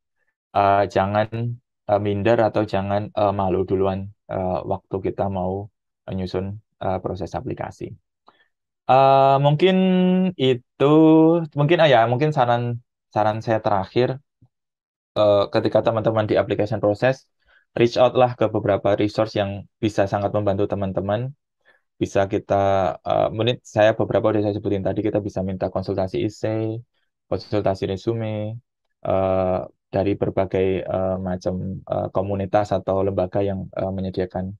uh, jangan uh, minder atau jangan uh, malu duluan uh, waktu kita mau menyusun uh, proses aplikasi uh, mungkin itu mungkin uh, ya mungkin saran saran saya terakhir uh, ketika teman-teman di application proses reach out lah ke beberapa resource yang bisa sangat membantu teman-teman. Bisa kita, uh, menit saya beberapa udah saya sebutin tadi, kita bisa minta konsultasi essay, konsultasi resume, uh, dari berbagai uh, macam uh, komunitas atau lembaga yang uh, menyediakan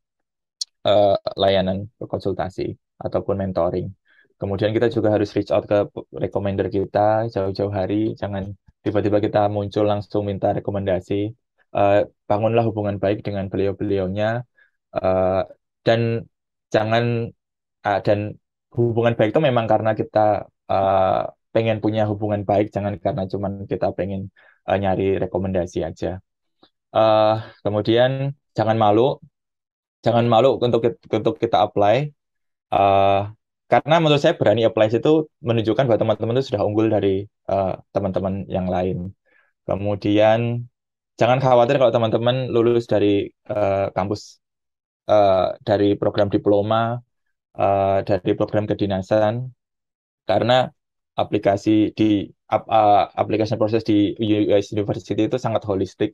uh, layanan konsultasi ataupun mentoring. Kemudian kita juga harus reach out ke recommender kita jauh-jauh hari, jangan tiba-tiba kita muncul langsung minta rekomendasi Eh, bangunlah hubungan baik dengan beliau-beliaunya uh, dan jangan uh, dan hubungan baik itu memang karena kita uh, pengen punya hubungan baik jangan karena cuman kita pengen uh, nyari rekomendasi aja uh, kemudian jangan malu jangan malu untuk untuk kita apply uh, karena menurut saya berani apply itu menunjukkan bahwa teman-teman itu sudah unggul dari teman-teman uh, teman -teman yang lain kemudian jangan khawatir kalau teman-teman lulus dari uh, kampus uh, dari program diploma uh, dari program kedinasan karena aplikasi di ap, uh, aplikasi proses di US University itu sangat holistik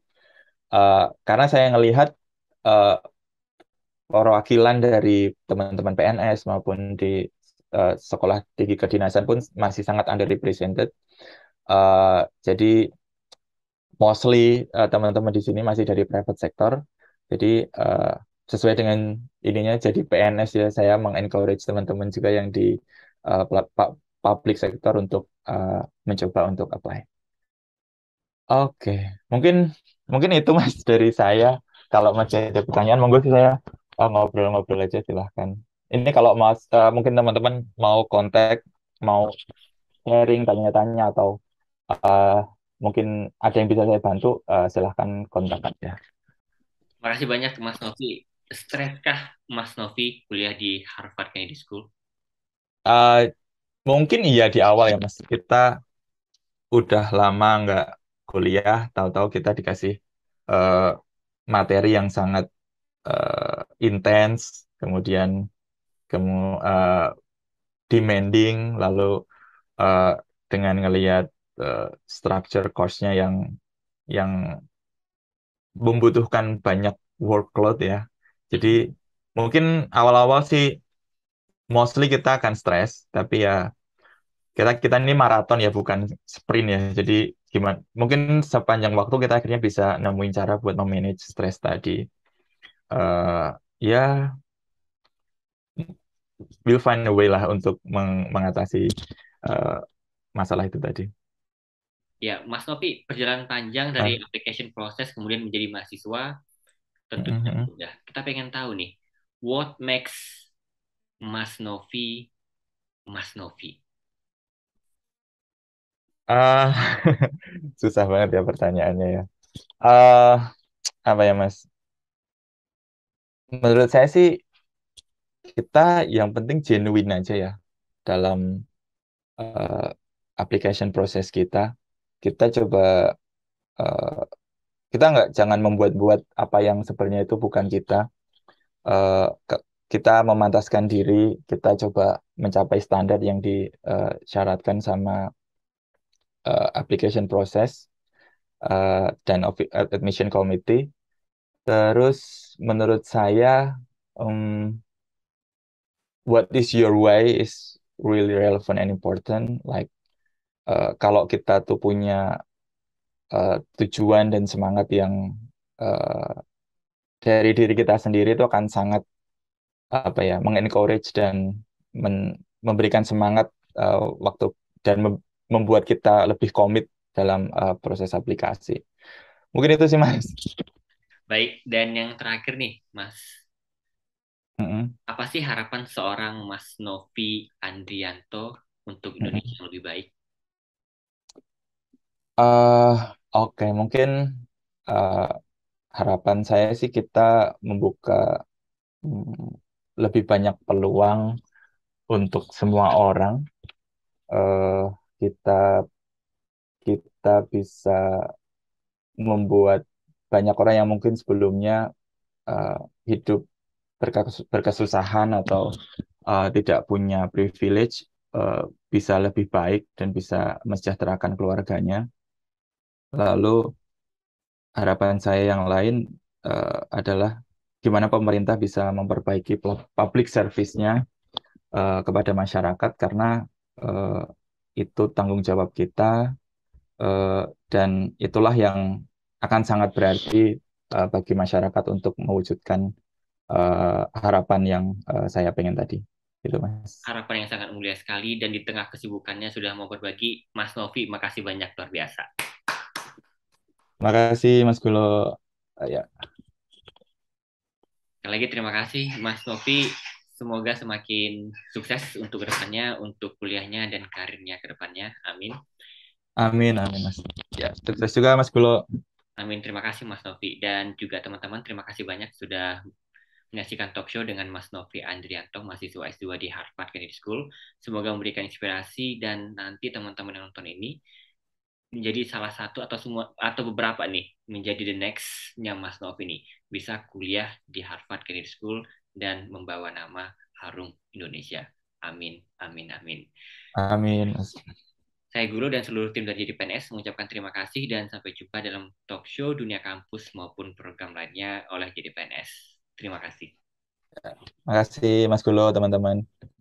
uh, karena saya melihat uh, perwakilan dari teman-teman PNS maupun di uh, sekolah tinggi kedinasan pun masih sangat underrepresented uh, jadi mostly teman eh, teman-teman di sini masih dari private sector. Jadi uh, sesuai dengan ininya jadi PNS ya saya mengencourage teman-teman juga yang di uh, public sector untuk uh, mencoba untuk apply. Oke, okay. mungkin mungkin itu mas dari saya. Kalau masih ada pertanyaan, monggo saya ngobrol-ngobrol aja silahkan. Ini kalau mas uh, mungkin teman-teman mau kontak, mau sharing tanya-tanya atau uh, mungkin ada yang bisa saya bantu, uh, silahkan kontak aja. Terima kasih banyak Mas Novi. stresskah Mas Novi kuliah di Harvard Kennedy School? Uh, mungkin iya di awal ya Mas. Kita udah lama nggak kuliah, tahu-tahu kita dikasih uh, materi yang sangat uh, intens, kemudian kemu, uh, demanding, lalu uh, dengan ngelihat structure course nya yang yang membutuhkan banyak workload ya. Jadi mungkin awal-awal sih mostly kita akan stres, tapi ya kita kita ini maraton ya bukan sprint ya. Jadi gimana? Mungkin sepanjang waktu kita akhirnya bisa nemuin cara buat memanage stres tadi. Uh, ya we'll find a way lah untuk meng mengatasi uh, masalah itu tadi ya Mas Novi perjalanan panjang dari ah. application proses kemudian menjadi mahasiswa tentunya mm -hmm. sudah. Kita pengen tahu nih, what makes Mas Novi Mas Novi? Uh, susah banget ya pertanyaannya ya. Uh, apa ya Mas? Menurut saya sih kita yang penting genuine aja ya dalam uh, application proses kita kita coba uh, kita nggak jangan membuat-buat apa yang sebenarnya itu bukan kita. Uh, kita memantaskan diri, kita coba mencapai standar yang disyaratkan eh, sama uh, application process uh, dan admission committee. Terus menurut saya um, what is your way is really relevant and important. Like Eh, kalau kita tuh punya uh, tujuan dan semangat yang uh, dari diri kita sendiri itu akan sangat apa ya mengencourage dan men memberikan semangat uh, waktu dan mem membuat kita lebih komit dalam uh, proses aplikasi. Mungkin itu sih Mas. Baik, dan yang terakhir nih Mas. Mm -hmm. Apa sih harapan seorang Mas Novi Andrianto untuk Indonesia mm -hmm. yang lebih baik? Uh, oke, mungkin uh, harapan saya sih kita membuka hmm, lebih banyak peluang untuk semua orang. Uh, kita kita bisa membuat banyak orang yang mungkin sebelumnya uh, hidup berkes berkesusahan atau uh, tidak punya privilege uh, bisa lebih baik dan bisa mensejahterakan keluarganya Lalu harapan saya yang lain uh, adalah gimana pemerintah bisa memperbaiki public service-nya uh, kepada masyarakat karena uh, itu tanggung jawab kita uh, dan itulah yang akan sangat berarti uh, bagi masyarakat untuk mewujudkan uh, harapan yang uh, saya pengen tadi. Gitu, Mas. Harapan yang sangat mulia sekali dan di tengah kesibukannya sudah mau berbagi Mas Novi, makasih banyak luar biasa. Terima kasih Mas Gulo. Ah, ya. Sekali lagi terima kasih Mas Novi. Semoga semakin sukses untuk kedepannya, untuk kuliahnya dan karirnya kedepannya. Amin. Amin, amin Mas. Ya, sukses juga Mas Gulo. Amin, terima kasih Mas Novi. Dan juga teman-teman, terima kasih banyak sudah menyaksikan talk show dengan Mas Novi Andrianto, mahasiswa S2 di Harvard Kennedy School. Semoga memberikan inspirasi dan nanti teman-teman yang nonton ini menjadi salah satu atau semua atau beberapa nih menjadi the nextnya Mas Novi ini bisa kuliah di Harvard Kennedy School dan membawa nama harum Indonesia. Amin, amin, amin. Amin. Saya guru dan seluruh tim dari JDPNS mengucapkan terima kasih dan sampai jumpa dalam talk show dunia kampus maupun program lainnya oleh JDPNS. Terima kasih. Terima kasih Mas Gulo, teman-teman.